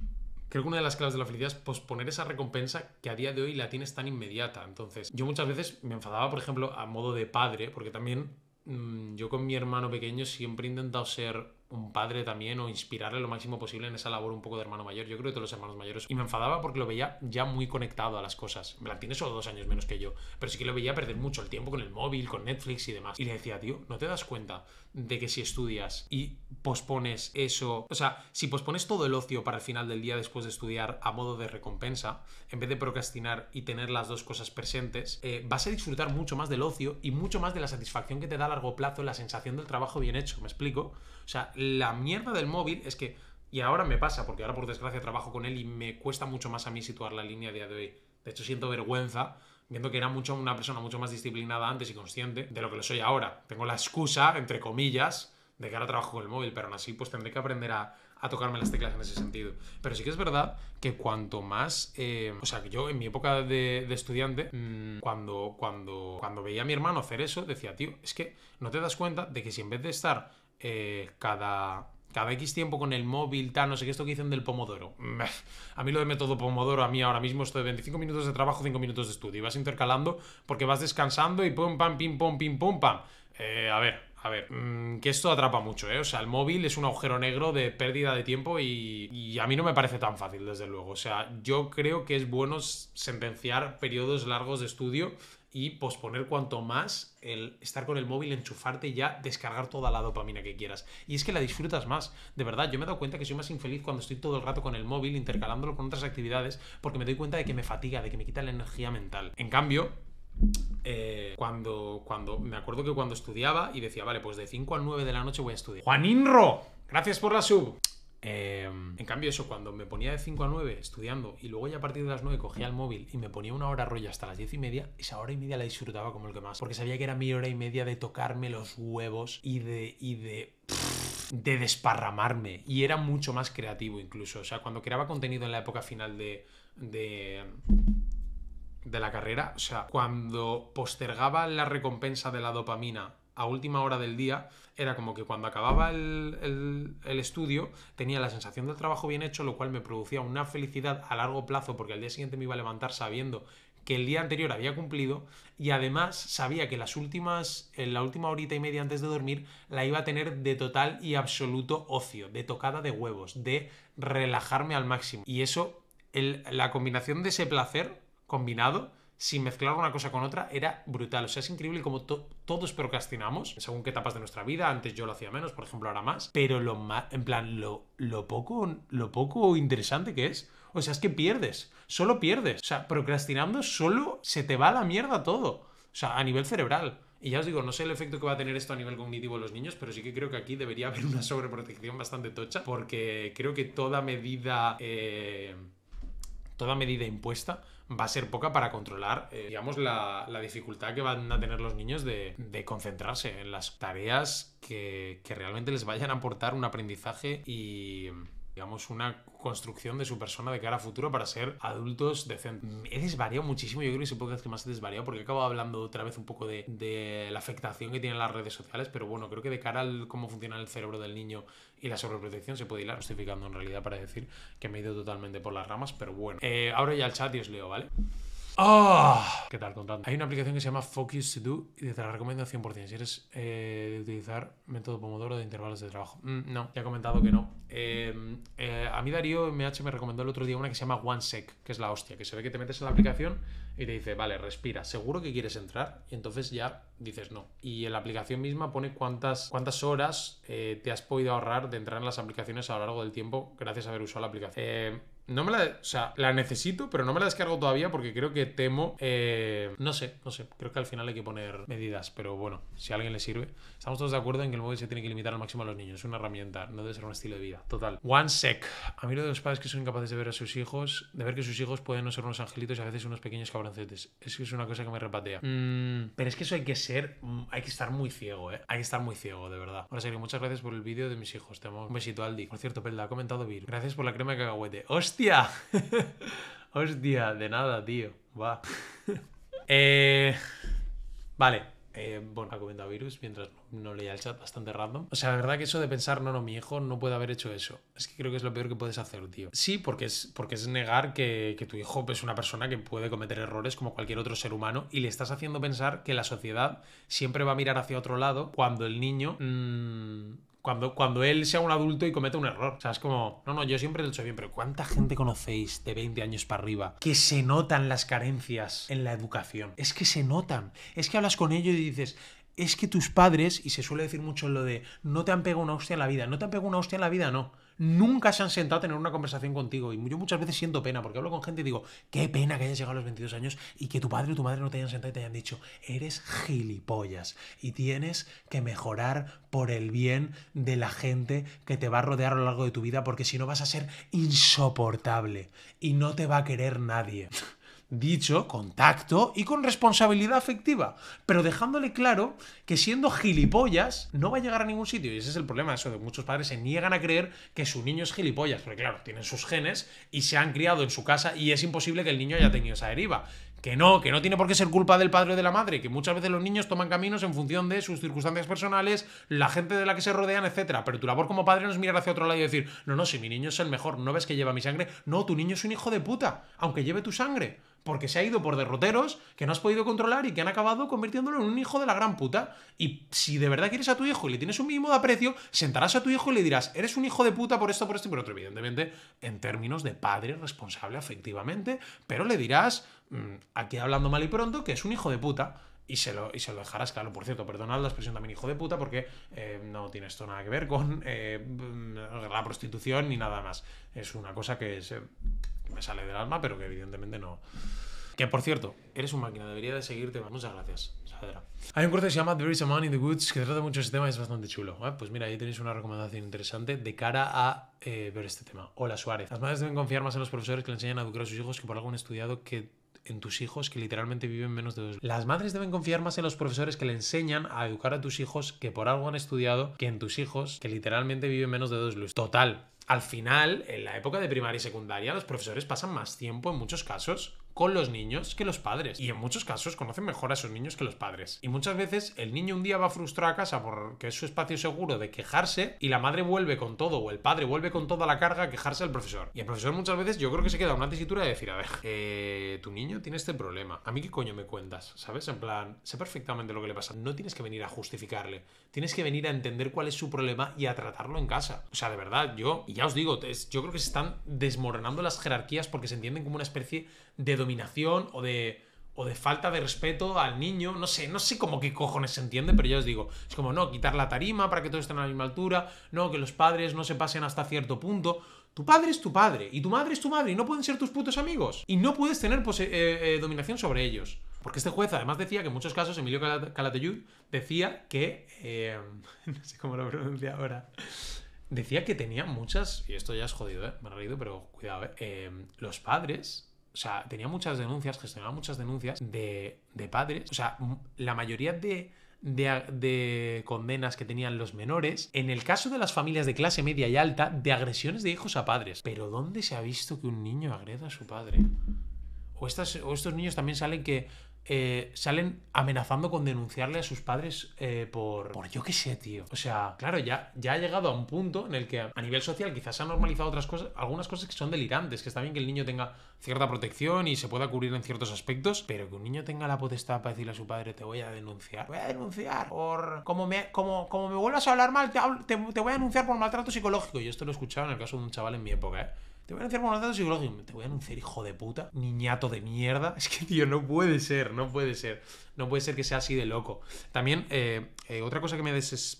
creo que una de las claves de la felicidad es posponer esa recompensa que a día de hoy la tienes tan inmediata. Entonces, yo muchas veces me enfadaba, por ejemplo, a modo de padre, porque también mm, yo con mi hermano pequeño siempre he intentado ser un padre también o inspirarle lo máximo posible en esa labor un poco de hermano mayor. Yo creo que todos los hermanos mayores. Y me enfadaba porque lo veía ya muy conectado a las cosas. Me la tiene solo dos años menos que yo, pero sí que lo veía perder mucho el tiempo con el móvil, con Netflix y demás. Y le decía, tío, ¿no te das cuenta de que si estudias y pospones eso, o sea, si pospones todo el ocio para el final del día después de estudiar a modo de recompensa, en vez de procrastinar y tener las dos cosas presentes, eh, vas a disfrutar mucho más del ocio y mucho más de la satisfacción que te da a largo plazo la sensación del trabajo bien hecho. ¿Me explico? O sea, la mierda del móvil es que, y ahora me pasa, porque ahora por desgracia trabajo con él y me cuesta mucho más a mí situar la línea a día de hoy. De hecho, siento vergüenza viendo que era mucho una persona mucho más disciplinada antes y consciente de lo que lo soy ahora. Tengo la excusa, entre comillas, de que ahora trabajo con el móvil, pero aún así pues tendré que aprender a, tocarme las teclas en ese sentido. Pero sí que es verdad que cuanto más, eh, o sea, que yo en mi época de, estudiante, mm, cuando, cuando, cuando veía a mi hermano hacer eso, decía, tío, es que no te das cuenta de que si en vez de estar eh, cada, cada X tiempo con el móvil, tan, no sé qué, esto que dicen del pomodoro. A mí lo de método pomodoro, a mí ahora mismo estoy de 25 minutos de trabajo, 5 minutos de estudio. Y vas intercalando porque vas descansando y pum, pam, pim, pum, pim, pum, pam. Eh, a ver, a ver, mm, que esto atrapa mucho, ¿eh? O sea, el móvil es un agujero negro de pérdida de tiempo y, y, a mí no me parece tan fácil, desde luego. O sea, yo creo que es bueno sentenciar periodos largos de estudio y posponer cuanto más el estar con el móvil, enchufarte y ya descargar toda la dopamina que quieras. Y es que la disfrutas más. De verdad, yo me he dado cuenta que soy más infeliz cuando estoy todo el rato con el móvil, intercalándolo con otras actividades, porque me doy cuenta de que me fatiga, de que me quita la energía mental. En cambio, eh, cuando, cuando me acuerdo que cuando estudiaba y decía, vale, pues de 5 a 9 de la noche voy a estudiar. Juaninro, gracias por la sub. Em, en cambio, eso, cuando me ponía de 5 a 9 estudiando y luego ya a partir de las 9 cogía el móvil y me ponía una hora rollo hasta las 10 y media, esa hora y media la disfrutaba como el que más, porque sabía que era mi hora y media de tocarme los huevos y de. de de desparramarme y era mucho más creativo incluso. O sea, cuando creaba contenido en la época final de, de de la carrera, o sea, cuando postergaba la recompensa de la dopamina a última hora del día era como que cuando acababa el, estudio tenía la sensación del trabajo bien hecho, lo cual me producía una felicidad a largo plazo porque al día siguiente me iba a levantar sabiendo que el día anterior había cumplido y además sabía que las últimas, en la última horita y media antes de dormir la iba a tener de total y absoluto ocio, de tocada de huevos, de relajarme al máximo. Y eso, la combinación de ese placer combinado sin mezclar una cosa con otra, era brutal. O sea, es increíble como todos procrastinamos, según qué etapas de nuestra vida. Antes yo lo hacía menos, por ejemplo, ahora más. Pero lo más, en plan, lo, lo, poco, lo poco interesante que es. O sea, es que pierdes, solo pierdes. O sea, procrastinando solo se te va a la mierda todo. O sea, a nivel cerebral. Y ya os digo, no sé el efecto que va a tener esto a nivel cognitivo en los niños, pero sí que creo que aquí debería haber una sobreprotección bastante tocha, porque creo que toda medida... Eh, toda medida impuesta va a ser poca para controlar, eh, digamos, la, dificultad que van a tener los niños de, concentrarse en las tareas que realmente les vayan a aportar un aprendizaje y digamos, una construcción de su persona de cara a futuro para ser adultos decentes. He desvariado muchísimo, yo creo que es podcast que más he desvariado porque acabo hablando otra vez un poco de, la afectación que tienen las redes sociales, pero bueno, creo que de cara al cómo funciona el cerebro del niño y la sobreprotección se puede ir justificando en realidad para decir que me he ido totalmente por las ramas, pero bueno. Eh, ahora ya el chat y os leo, ¿vale? Ah. ¿Qué tal contando? Hay una aplicación que se llama Focus To Do y te la recomiendo 100% si eres eh, de utilizar método Pomodoro de intervalos de trabajo. Mm, no, ya he comentado que no. Em, eh, a mí Darío MH me recomendó el otro día una que se llama OneSec, que es la hostia, que se ve que te metes en la aplicación y te dice, vale, respira, seguro que quieres entrar y entonces ya dices no. Y en la aplicación misma pone cuántas, cuántas horas eh, te has podido ahorrar de entrar en las aplicaciones a lo largo del tiempo gracias a haber usado la aplicación. Em, no me la. O sea, la necesito, pero no me la descargo todavía porque creo que temo. Eh, no sé, no sé. Creo que al final hay que poner medidas, pero bueno, si a alguien le sirve. Estamos todos de acuerdo en que el móvil se tiene que limitar al máximo a los niños. Es una herramienta, no debe ser un estilo de vida. Total. One sec. A mí lo de los padres que son incapaces de ver a sus hijos, de ver que sus hijos pueden no ser unos angelitos y a veces unos pequeños cabroncetes. Eso es una cosa que me repatea. Mm. pero es que eso hay que ser. Hay que estar muy ciego, ¿eh? Hay que estar muy ciego, de verdad. Ahora sí, muchas gracias por el vídeo de mis hijos. Te Un besito, Aldi. Por cierto, Pelda, ha comentado Vir. Gracias por la crema de cacahuete. ¡Hostia! ¡Hostia! ¡Hostia! De nada, tío. Va. eh, vale. Eh, bueno, ha comentado virus mientras no, leía el chat, bastante random. O sea, la verdad que eso de pensar, no, no, mi hijo no puede haber hecho eso. Es que creo que es lo peor que puedes hacer, tío. Sí, porque es, porque es negar que, tu hijo pues, es una persona que puede cometer errores como cualquier otro ser humano y le estás haciendo pensar que la sociedad siempre va a mirar hacia otro lado cuando el niño... Mm, cuando, él sea un adulto y cometa un error. O sea, es como, no, no, yo siempre lo he hecho bien, pero ¿cuánta gente conocéis de 20 años para arriba que se notan las carencias en la educación? Es que se notan. Es que hablas con ellos y dices, es que tus padres, y se suele decir mucho lo de, no te han pegado una hostia en la vida, no te han pegado una hostia en la vida, no. Nunca se han sentado a tener una conversación contigo. Y yo muchas veces siento pena, porque hablo con gente y digo, qué pena que hayas llegado a los 22 años y que tu padre o tu madre no te hayan sentado y te hayan dicho, eres gilipollas y tienes que mejorar por el bien de la gente que te va a rodear a lo largo de tu vida, porque si no vas a ser insoportable y no te va a querer nadie dicho con tacto y con responsabilidad afectiva, pero dejándole claro que siendo gilipollas no va a llegar a ningún sitio. Y ese es el problema, eso de muchos padres se niegan a creer que su niño es gilipollas, porque claro, tienen sus genes y se han criado en su casa y es imposible que el niño haya tenido esa deriva. Que no, que no tiene por qué ser culpa del padre o de la madre, que muchas veces los niños toman caminos en función de sus circunstancias personales, la gente de la que se rodean, etcétera. Pero tu labor como padre no es mirar hacia otro lado y decir, no, no, si mi niño es el mejor, no ves que lleva mi sangre. No, tu niño es un hijo de puta, aunque lleve tu sangre porque se ha ido por derroteros que no has podido controlar y que han acabado convirtiéndolo en un hijo de la gran puta. Y si de verdad quieres a tu hijo y le tienes un mínimo de aprecio, sentarás a tu hijo y le dirás, eres un hijo de puta por esto, por esto y por otro, evidentemente, en términos de padre responsable afectivamente, pero le dirás, mm, aquí hablando mal y pronto, que es un hijo de puta. Y se, lo, y se lo dejarás claro. Por cierto, perdonad la expresión también hijo de puta porque eh, no tiene esto nada que ver con eh, mm, la prostitución ni nada más. Es una cosa que se, me sale del alma, pero que evidentemente no. Que por cierto, eres un máquina, debería de seguirte. Muchas gracias, Hay un corte que se llama There is a in the Woods que trata mucho este tema y es bastante chulo. Pues mira, ahí tenéis una recomendación interesante de cara a eh, ver este tema. Hola Suárez. Las madres deben confiar más en los profesores que le enseñan a educar a sus hijos que por algo han estudiado que en tus hijos que literalmente viven menos de dos. Las madres deben confiar más en los profesores que le enseñan a educar a tus hijos que por algo han estudiado que en tus hijos que literalmente viven menos de dos luz. Total, al final, en la época de primaria y secundaria, los profesores pasan más tiempo en muchos casos con los niños que los padres. Y en muchos casos conocen mejor a esos niños que los padres. Y muchas veces el niño un día va frustrado a casa porque es su espacio seguro de quejarse y la madre vuelve con todo o el padre vuelve con toda la carga a quejarse al profesor. Y el profesor muchas veces yo creo que se queda una tesitura de decir, a ver, eh, tu niño tiene este problema. ¿A mí qué coño me cuentas? ¿Sabes? En plan, sé perfectamente lo que le pasa. No tienes que venir a justificarle. Tienes que venir a entender cuál es su problema y a tratarlo en casa. O sea, de verdad, yo, y ya os digo, yo creo que se están desmoronando las jerarquías porque se entienden como una especie de dominación o de, o de falta de respeto al niño. No sé, no sé cómo qué cojones se entiende, pero ya os digo, es como, no, quitar la tarima para que todos estén a la misma altura, no, que los padres no se pasen hasta cierto punto. Tu padre es tu padre y tu madre es tu madre y no pueden ser tus putos amigos. Y no puedes tener eh, eh, dominación sobre ellos. Porque este juez además decía que en muchos casos, Emilio Calat decía que... Eh, no sé cómo lo pronuncia ahora. Decía que tenía muchas... Y esto ya es jodido, ¿eh? Me he reído, pero cuidado, ¿eh? Los padres o sea, tenía muchas denuncias, gestionaba muchas denuncias de, de padres. O sea, la mayoría de, de, condenas que tenían los menores, en el caso de las familias de clase media y alta, de agresiones de hijos a padres. Pero ¿dónde se ha visto que un niño agreda a su padre? O, estas, o estos niños también salen que eh, salen amenazando con denunciarle a sus padres eh, por, por yo qué sé, tío. O sea, claro, ya, ya ha llegado a un punto en el que a nivel social quizás se han normalizado otras cosas, algunas cosas que son delirantes, que está bien que el niño tenga cierta protección y se pueda cubrir en ciertos aspectos, pero que un niño tenga la potestad para decirle a su padre te voy a denunciar, voy a denunciar por como me, como, como me vuelvas a hablar mal, te, voy a denunciar por maltrato psicológico. y esto lo he escuchado en el caso de un chaval en mi época, ¿eh? Te voy a anunciar por un psicológico. Te voy a anunciar, hijo de puta. Niñato de mierda. Es que, tío, no puede ser, no puede ser no puede ser que sea así de loco. También, eh, eh, otra cosa que me,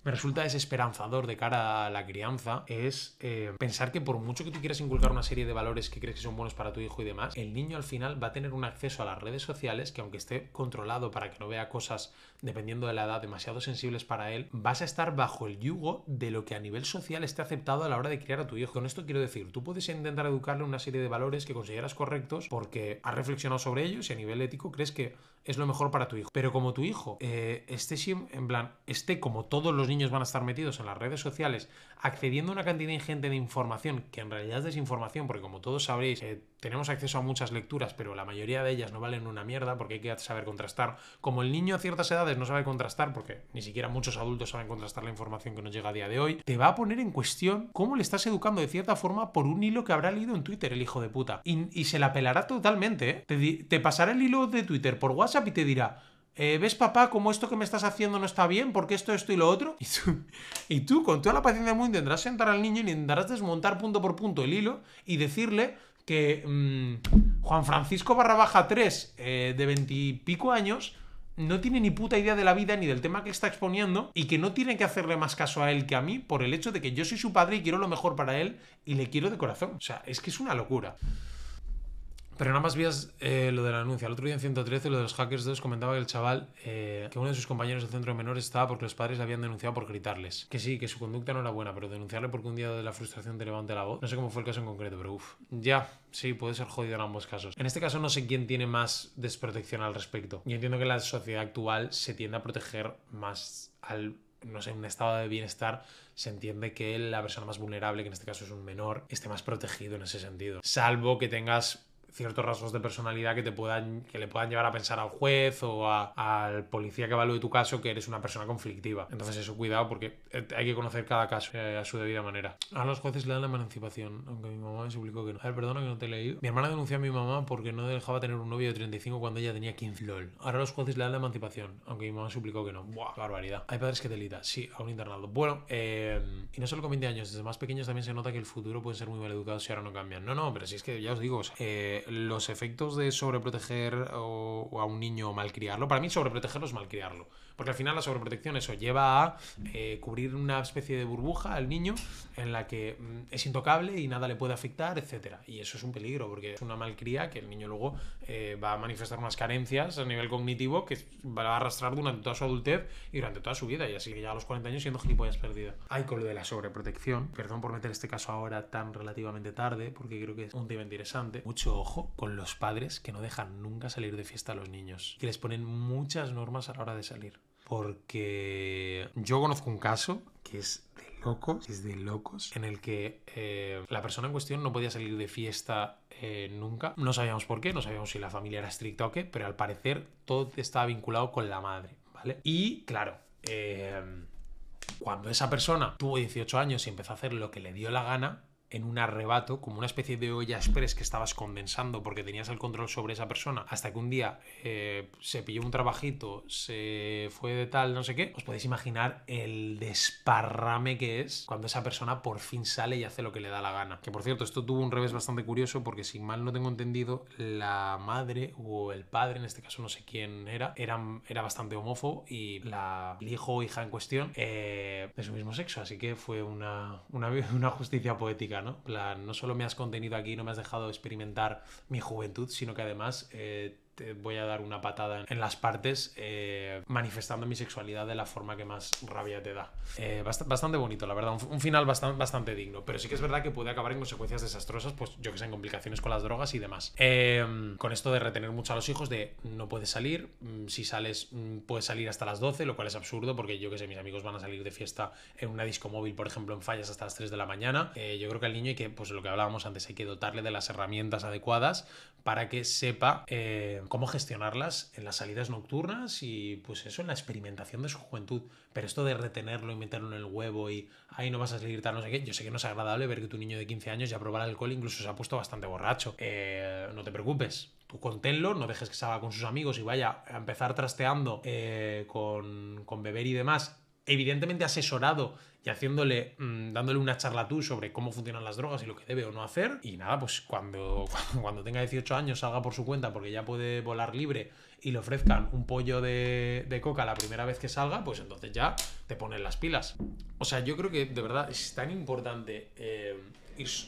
resulta desesperanzador de cara a la crianza es eh, pensar que por mucho que tú quieras inculcar una serie de valores que crees que son buenos para tu hijo y demás, el niño al final va a tener un acceso a las redes sociales que aunque esté controlado para que no vea cosas dependiendo de la edad demasiado sensibles para él, vas a estar bajo el yugo de lo que a nivel social esté aceptado a la hora de criar a tu hijo. Con esto quiero decir, tú puedes intentar educarle una serie de valores que consideras correctos porque has reflexionado sobre ellos y a nivel ético crees que es lo mejor para tu hijo. Pero como tu hijo eh, esté, en plan, esté como todos los niños van a estar metidos en las redes sociales, accediendo a una cantidad ingente de información, que en realidad es desinformación, porque como todos sabréis, eh, tenemos acceso a muchas lecturas, pero la mayoría de ellas no valen una mierda porque hay que saber contrastar. Como el niño a ciertas edades no sabe contrastar, porque ni siquiera muchos adultos saben contrastar la información que nos llega a día de hoy, te va a poner en cuestión cómo le estás educando de cierta forma por un hilo que habrá leído en Twitter el hijo de puta. Y, se la pelará totalmente. ¿eh? Te, pasará el hilo de Twitter por WhatsApp y te dirá... Eh, ¿ves papá cómo esto que me estás haciendo no está bien? Porque esto, esto y lo otro? Y tú, con toda la paciencia del mundo, intentarás sentar al niño y intentarás desmontar punto por punto el hilo y decirle que mm, Juan Francisco barra baja 3 eh, de veintipico años no tiene ni puta idea de la vida ni del tema que está exponiendo y que no tiene que hacerle más caso a él que a mí por el hecho de que yo soy su padre y quiero lo mejor para él y le quiero de corazón. O sea, es que es una locura. Pero nada más vías eh, lo de la denuncia. El otro día en 113, lo de los hackers 2, comentaba que el chaval, eh, que uno de sus compañeros del centro menor estaba porque los padres le habían denunciado por gritarles. Que sí, que su conducta no era buena, pero denunciarle porque un día de la frustración te levante la voz. No sé cómo fue el caso en concreto, pero uff. Ya, sí, puede ser jodido en ambos casos. En este caso no sé quién tiene más desprotección al respecto. Yo entiendo que la sociedad actual se tiende a proteger más al no sé, un estado de bienestar, se entiende que la persona más vulnerable, que en este caso es un menor, esté más protegido en ese sentido. Salvo que tengas ciertos rasgos de personalidad que te puedan que le puedan llevar a pensar al juez o al policía que evalúe tu caso que eres una persona conflictiva. Entonces eso cuidado porque eh, hay que conocer cada caso eh, a su debida manera. ahora los jueces le dan la emancipación, aunque mi mamá me suplicó que no. A ver, perdona que no te he leído. Mi hermana denunció a mi mamá porque no dejaba tener un novio de 35 cuando ella tenía 15. LOL. Ahora los jueces le dan la emancipación, aunque mi mamá suplicó que no. Buah, barbaridad. Hay padres que delita, sí, a un internado. Bueno, em, y no solo con 20 años, desde más pequeños también se nota que el futuro puede ser muy mal educado si ahora no cambian. No, no, pero si es que ya os digo, eh, los efectos de sobreproteger o, a un niño o malcriarlo, para mí sobreprotegerlo es malcriarlo. Porque al final la sobreprotección eso lleva a eh, cubrir una especie de burbuja al niño en la que mm, es intocable y nada le puede afectar, etc. Y eso es un peligro porque es una malcría que el niño luego eh, va a manifestar unas carencias a nivel cognitivo que va a arrastrar durante toda su adultez y durante toda su vida. Y así que ya a los 40 años siendo gilipollas perdida. Hay con lo de la sobreprotección. Perdón por meter este caso ahora tan relativamente tarde porque creo que es un tema interesante. Mucho ojo con los padres que no dejan nunca salir de fiesta a los niños. Que les ponen muchas normas a la hora de salir porque yo conozco un caso que es de locos, es de locos, en el que eh, la persona en cuestión no podía salir de fiesta eh, nunca. No sabíamos por qué, no sabíamos si la familia era estricta o qué, pero al parecer todo estaba vinculado con la madre, ¿vale? Y claro, eh, cuando esa persona tuvo 18 años y empezó a hacer lo que le dio la gana, en un arrebato, como una especie de olla express que estabas condensando porque tenías el control sobre esa persona, hasta que un día eh, se pilló un trabajito, se fue de tal, no sé qué, os podéis imaginar el desparrame que es cuando esa persona por fin sale y hace lo que le da la gana. Que por cierto, esto tuvo un revés bastante curioso porque si mal no tengo entendido, la madre o el padre, en este caso no sé quién era, era, era bastante homófobo y la, el hijo o hija en cuestión eh, de su mismo sexo, así que fue una, una justicia poética ¿no? Plan, no solo me has contenido aquí, no me has dejado experimentar mi juventud, sino que además eh, voy a dar una patada en las partes eh, manifestando mi sexualidad de la forma que más rabia te da. Eh, bastante bonito, la verdad, un, final bastante, digno, pero sí que es verdad que puede acabar en consecuencias desastrosas, pues yo que sé, en complicaciones con las drogas y demás. Eh, con esto de retener mucho a los hijos, de no puedes salir, mm, si sales mm, puedes salir hasta las 12, lo cual es absurdo porque yo que sé, mis amigos van a salir de fiesta en una disco móvil, por ejemplo, en fallas hasta las 3 de la mañana. yo creo que al niño hay que, pues lo que hablábamos antes, hay que dotarle de las herramientas adecuadas para que sepa cómo gestionarlas en las salidas nocturnas y pues eso, en la experimentación de su juventud. Pero esto de retenerlo y meterlo en el huevo y ahí no vas a salir tal, no sé qué, yo sé que no es agradable ver que tu niño de 15 años ya el alcohol, incluso se ha puesto bastante borracho. Eh, no te preocupes, tú conténlo, no dejes que salga con sus amigos y vaya a empezar trasteando eh, con, con, beber y demás evidentemente asesorado y haciéndole, mm, dándole una charla tú sobre cómo funcionan las drogas y lo que debe o no hacer. Y nada, pues cuando, cuando tenga 18 años salga por su cuenta porque ya puede volar libre y le ofrezcan un pollo de, coca la primera vez que salga, pues entonces ya te ponen las pilas. O sea, yo creo que de verdad es tan importante eh,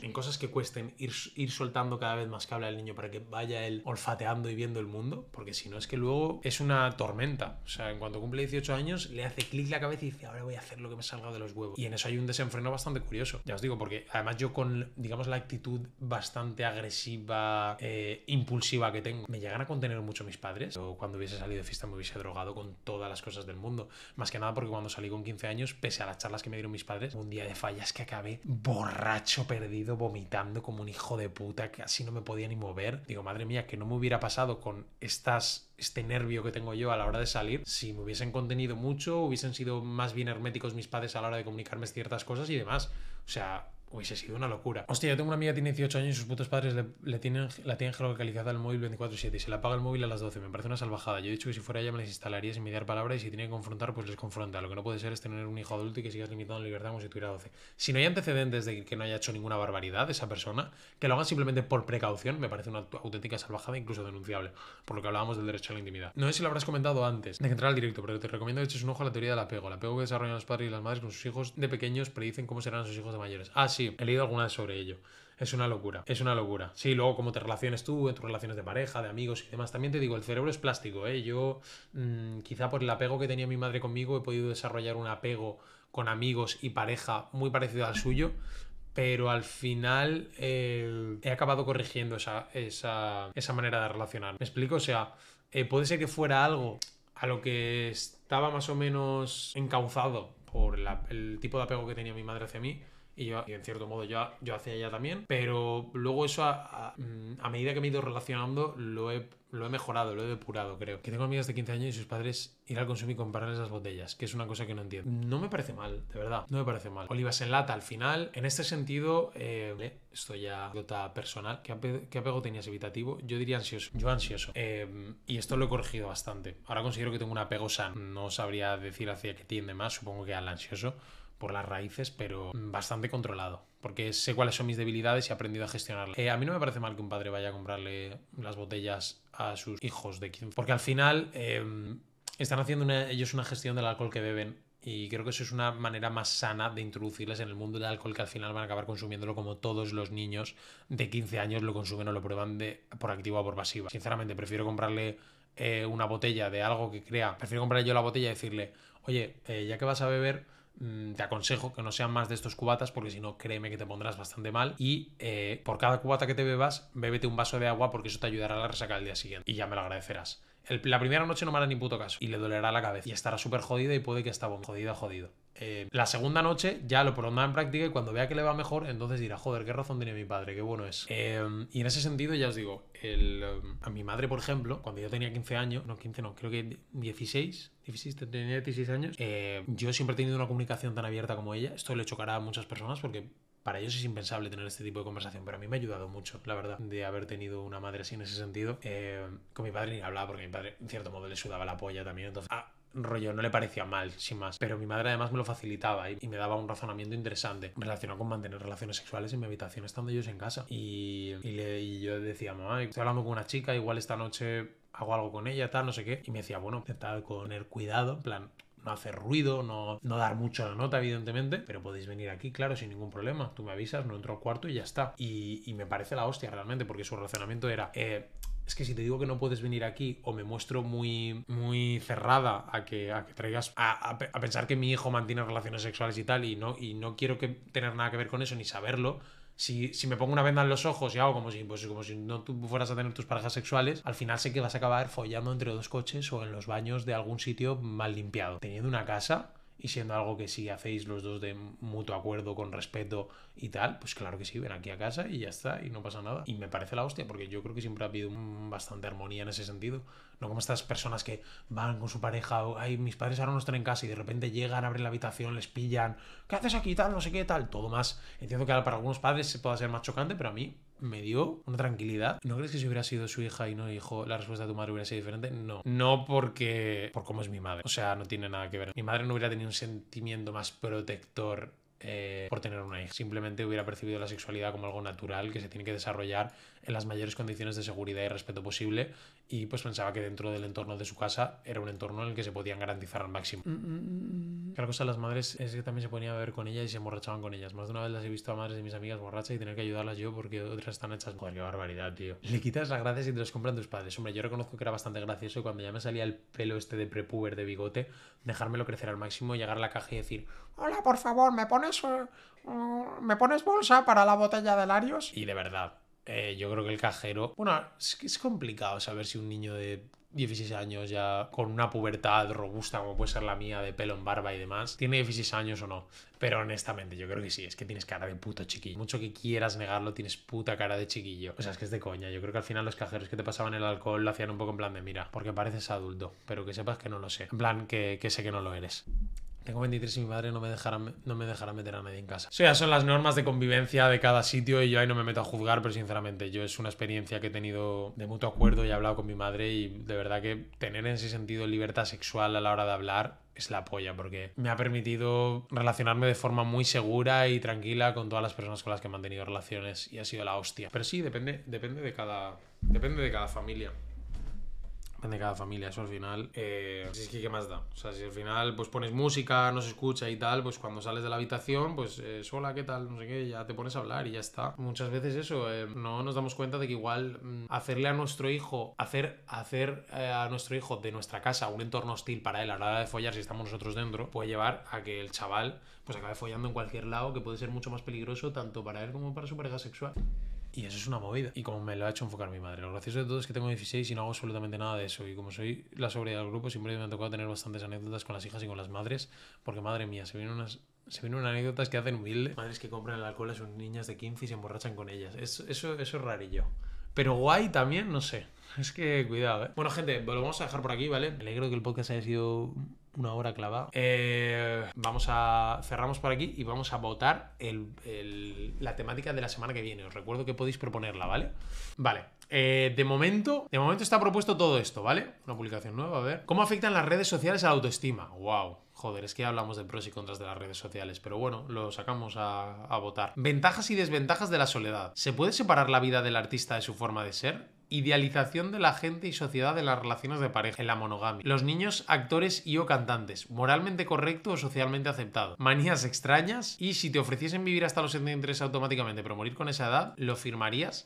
en cosas que cuesten, ir, ir soltando cada vez más cable al niño para que vaya él olfateando y viendo el mundo, porque si no es que luego es una tormenta. O sea, en cuanto cumple 18 años, le hace clic la cabeza y dice, ahora voy a hacer lo que me salga de los huevos. Y en eso hay un desenfreno bastante curioso. Ya os digo, porque además yo con, digamos, la actitud bastante agresiva, eh, impulsiva que tengo, me llegan a contener mucho mis padres. O cuando hubiese salido de fiesta me hubiese drogado con todas las cosas del mundo. Más que nada porque cuando salí con 15 años, pese a las charlas que me dieron mis padres, un día de fallas que acabé borracho, vomitando como un hijo de puta, que así no me podía ni mover. Digo, madre mía, que no me hubiera pasado con estas este nervio que tengo yo a la hora de salir, si me hubiesen contenido mucho, hubiesen sido más bien herméticos mis padres a la hora de comunicarme ciertas cosas y demás. O sea, Uy, ha sido una locura. Hostia, yo tengo una amiga que tiene 18 años y sus putos padres le, tienen, la tienen geolocalizada al móvil 24-7 y se la apaga el móvil a las 12. Me parece una salvajada. Yo he dicho que si fuera ella me las instalaría sin mediar palabras y si tiene que confrontar, pues les confronta. Lo que no puede ser es tener un hijo adulto y que sigas limitando la libertad como si tuviera 12. Si no hay antecedentes de que no haya hecho ninguna barbaridad esa persona, que lo hagan simplemente por precaución, me parece una auténtica salvajada, incluso denunciable, por lo que hablábamos del derecho a la intimidad. No sé si lo habrás comentado antes de entrar al directo, pero te recomiendo que eches un ojo a la teoría del apego. El apego que desarrollan los padres y las madres con sus hijos de pequeños predicen cómo serán sus hijos de mayores. Ah, sí, he leído algunas sobre ello. Es una locura, es una locura. Sí, luego cómo te relaciones tú, en tus relaciones de pareja, de amigos y demás. También te digo, el cerebro es plástico, ¿eh? Yo, mm, quizá por el apego que tenía mi madre conmigo, he podido desarrollar un apego con amigos y pareja muy parecido al suyo, pero al final eh, he acabado corrigiendo esa, manera de relacionar. ¿Me explico? O sea, eh, puede ser que fuera algo a lo que estaba más o menos encauzado por el tipo de apego que tenía mi madre hacia mí, y, yo, en cierto modo yo, yo hacía ella también, pero luego eso mm, a, medida que me he ido relacionando lo he mejorado, lo he depurado, creo. Que tengo amigas de 15 años y sus padres ir al consumo y comprarles las botellas, que es una cosa que no entiendo. No me parece mal, de verdad, no me parece mal. Olivas en lata, al final, en este sentido, eh, esto ya nota personal, ¿qué, apego tenías evitativo? Yo diría ansioso, yo ansioso. Eh, y esto lo he corregido bastante. Ahora considero que tengo un apego sano, no sabría decir hacia qué tiende más, supongo que al ansioso por las raíces, pero bastante controlado. Porque sé cuáles son mis debilidades y he aprendido a gestionarlas. Eh, a mí no me parece mal que un padre vaya a comprarle las botellas a sus hijos de 15. Porque al final em, están haciendo ellos una gestión del alcohol que beben. Y creo que eso es una manera más sana de introducirles en el mundo del alcohol que al final van a acabar consumiéndolo como todos los niños de 15 años lo consumen o lo prueban de, por activa o por pasiva. Sinceramente, prefiero comprarle eh, una botella de algo que crea. Prefiero comprarle yo la botella y decirle, oye, eh, ya que vas a beber, Mm, te aconsejo que no sean más de estos cubatas porque si no, créeme que te pondrás bastante mal. Y eh, por cada cubata que te bebas, bébete un vaso de agua porque eso te ayudará a la resaca el día siguiente. Y ya me lo agradecerás. la primera noche no me hará ni puto caso y le dolerá la cabeza y estará súper jodida y puede que está jodida, jodido. Eh, la segunda noche ya lo pondrá en práctica y cuando vea que le va mejor, entonces dirá, joder, qué razón tiene mi padre, qué bueno es. Em, y en ese sentido, ya os digo, em, a mi madre, por ejemplo, cuando yo tenía 15 años, no 15, no, creo que 16, 16 tenía 16 años, eh, yo siempre he tenido una comunicación tan abierta como ella. Esto le chocará a muchas personas porque para ellos es impensable tener este tipo de conversación, pero a mí me ha ayudado mucho, la verdad, de haber tenido una madre así en ese sentido. Eh, con mi padre ni hablaba porque mi padre, en cierto modo, le sudaba la polla también. Entonces, ah, rollo, no le parecía mal, sin más. Pero mi madre además me lo facilitaba y, me daba un razonamiento interesante relacionado con mantener relaciones sexuales en mi habitación estando ellos en casa. Y, y, yo decía, mamá, estoy hablando con una chica, igual esta noche hago algo con ella, tal, no sé qué. Y me decía, bueno, con el cuidado, en plan, no hacer ruido, no, no dar mucho la nota, evidentemente, pero podéis venir aquí, claro, sin ningún problema. Tú me avisas, no entro al cuarto y ya está. Y, me parece la hostia realmente, porque su razonamiento era, eh, es que si te digo que no puedes venir aquí o me muestro muy, muy cerrada a que, a que traigas, a, a, pensar que mi hijo mantiene relaciones sexuales y tal, y no, y no quiero que, tener nada que ver con eso ni saberlo, si, si, me pongo una venda en los ojos y hago como si, pues, como si no tú fueras a tener tus parejas sexuales, al final sé que vas a acabar follando entre dos coches o en los baños de algún sitio mal limpiado. Teniendo una casa, y siendo algo que si hacéis los dos de mutuo acuerdo, con respeto y tal, pues claro que sí, ven aquí a casa y ya está, y no pasa nada. Y me parece la hostia, porque yo creo que siempre ha habido bastante armonía en ese sentido. No como estas personas que van con su pareja, ay, mis padres ahora no están en casa y de repente llegan, abren la habitación, les pillan, ¿qué haces aquí tal? No sé qué tal, todo más. Entiendo que para algunos padres se pueda ser más chocante, pero a mí me dio una tranquilidad. ¿No crees que si hubiera sido su hija y no hijo, la respuesta de tu madre hubiera sido diferente? No. No porque. por cómo es mi madre. O sea, no tiene nada que ver. Mi madre no hubiera tenido un sentimiento más protector eh, por tener una hija. Simplemente hubiera percibido la sexualidad como algo natural que se tiene que desarrollar en las mayores condiciones de seguridad y respeto posible y pues pensaba que dentro del entorno de su casa era un entorno en el que se podían garantizar al máximo. La mm, mm, mm, cosa de las madres es que también se ponía a beber con ellas y se emborrachaban con ellas. Más de una vez las he visto a madres de mis amigas borrachas y tener que ayudarlas yo porque otras están hechas... Joder, qué barbaridad, tío. Le quitas las gracias y te las compran tus padres. Hombre, yo reconozco que era bastante gracioso cuando ya me salía el pelo este de prepuber de bigote, dejármelo crecer al máximo, llegar a la caja y decir, hola, por favor, ¿me pones, eh, mm, ¿me pones bolsa para la botella de Larios? Y de verdad, eh, yo creo que el cajero, bueno, es, complicado saber si un niño de 16 años ya con una pubertad robusta como puede ser la mía de pelo en barba y demás, tiene 16 años o no. Pero honestamente, yo creo que sí, es que tienes cara de puto chiquillo. Mucho que quieras negarlo, tienes puta cara de chiquillo. O sea, es que es de coña. Yo creo que al final los cajeros que te pasaban el alcohol lo hacían un poco en plan de mira, porque pareces adulto, pero que sepas que no lo sé. En plan, que, que sé que no lo eres. Tengo 23 y mi madre no me, dejará, no me meter a nadie en casa. O ya son las normas de convivencia de cada sitio y yo ahí no me meto a juzgar, pero sinceramente yo es una experiencia que he tenido de mutuo acuerdo y he hablado con mi madre y de verdad que tener en ese sentido libertad sexual a la hora de hablar es la polla porque me ha permitido relacionarme de forma muy segura y tranquila con todas las personas con las que he mantenido relaciones y ha sido la hostia. Pero sí, depende, depende de cada depende de cada familia. Depende de cada familia, eso al final. Eh, es que, ¿qué más da? O sea, si al final pues pones música, no se escucha y tal, pues cuando sales de la habitación, pues eh, sola, ¿qué tal? No sé qué, ya te pones a hablar y ya está. Muchas veces eso, eh, no nos damos cuenta de que igual mm, hacerle a nuestro hijo, hacer, hacer eh, a nuestro hijo de nuestra casa un entorno hostil para él a la hora de follar si estamos nosotros dentro, puede llevar a que el chaval pues acabe follando en cualquier lado, que puede ser mucho más peligroso tanto para él como para su pareja sexual. Y eso es una movida. Y como me lo ha hecho enfocar mi madre. Lo gracioso de todo es que tengo 16 y no hago absolutamente nada de eso. Y como soy la sobriedad del grupo, siempre me ha tocado tener bastantes anécdotas con las hijas y con las madres. Porque madre mía, se vienen unas se vienen anécdotas que hacen mil Madres que compran el alcohol a sus niñas de 15 y se emborrachan con ellas. Eso, eso, eso es rarillo. Pero guay también, no sé. Es que cuidado, ¿eh? Bueno, gente, lo vamos a dejar por aquí, ¿vale? Me alegro que el podcast haya sido una hora clavada. Eh, vamos a. Cerramos por aquí y vamos a votar la temática de la semana que viene. Os recuerdo que podéis proponerla, ¿vale? Vale. Eh, de momento, de momento está propuesto todo esto, ¿vale? Una publicación nueva, a ver. ¿Cómo afectan las redes sociales a la autoestima? ¡Wow! Joder, es que hablamos de pros y contras de las redes sociales, pero bueno, lo sacamos a, a votar. Ventajas y desventajas de la soledad. ¿Se puede separar la vida del artista de su forma de ser? Idealización de la gente y sociedad de las relaciones de pareja en la monogamia. Los niños, actores y o cantantes. Moralmente correcto o socialmente aceptado. Manías extrañas. Y si te ofreciesen vivir hasta los 73 automáticamente pero morir con esa edad, ¿lo firmarías?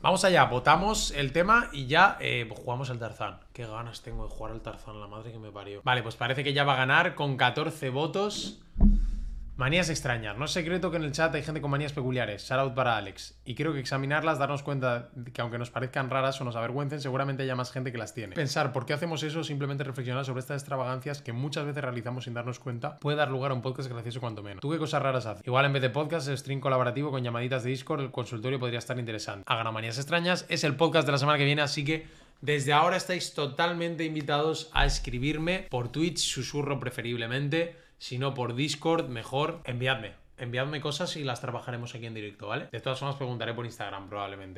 Vamos allá, votamos el tema y ya eh, pues jugamos al Tarzán. Qué ganas tengo de jugar al Tarzán, la madre que me parió. Vale, pues parece que ya va a ganar con 14 votos. Manías extrañas. No es secreto que en el chat hay gente con manías peculiares. out para Alex. Y creo que examinarlas, darnos cuenta de que aunque nos parezcan raras o nos avergüencen, seguramente haya más gente que las tiene. Pensar por qué hacemos eso, simplemente reflexionar sobre estas extravagancias que muchas veces realizamos sin darnos cuenta, puede dar lugar a un podcast gracioso cuanto menos. ¿Tú qué cosas raras haces? Igual en vez de podcast, el stream colaborativo con llamaditas de Discord, el consultorio podría estar interesante. Hagan manías extrañas. Es el podcast de la semana que viene, así que desde ahora estáis totalmente invitados a escribirme por Twitch, susurro preferiblemente si no por Discord, mejor enviadme. Enviadme cosas y las trabajaremos aquí en directo, ¿vale? De todas formas, preguntaré por Instagram probablemente.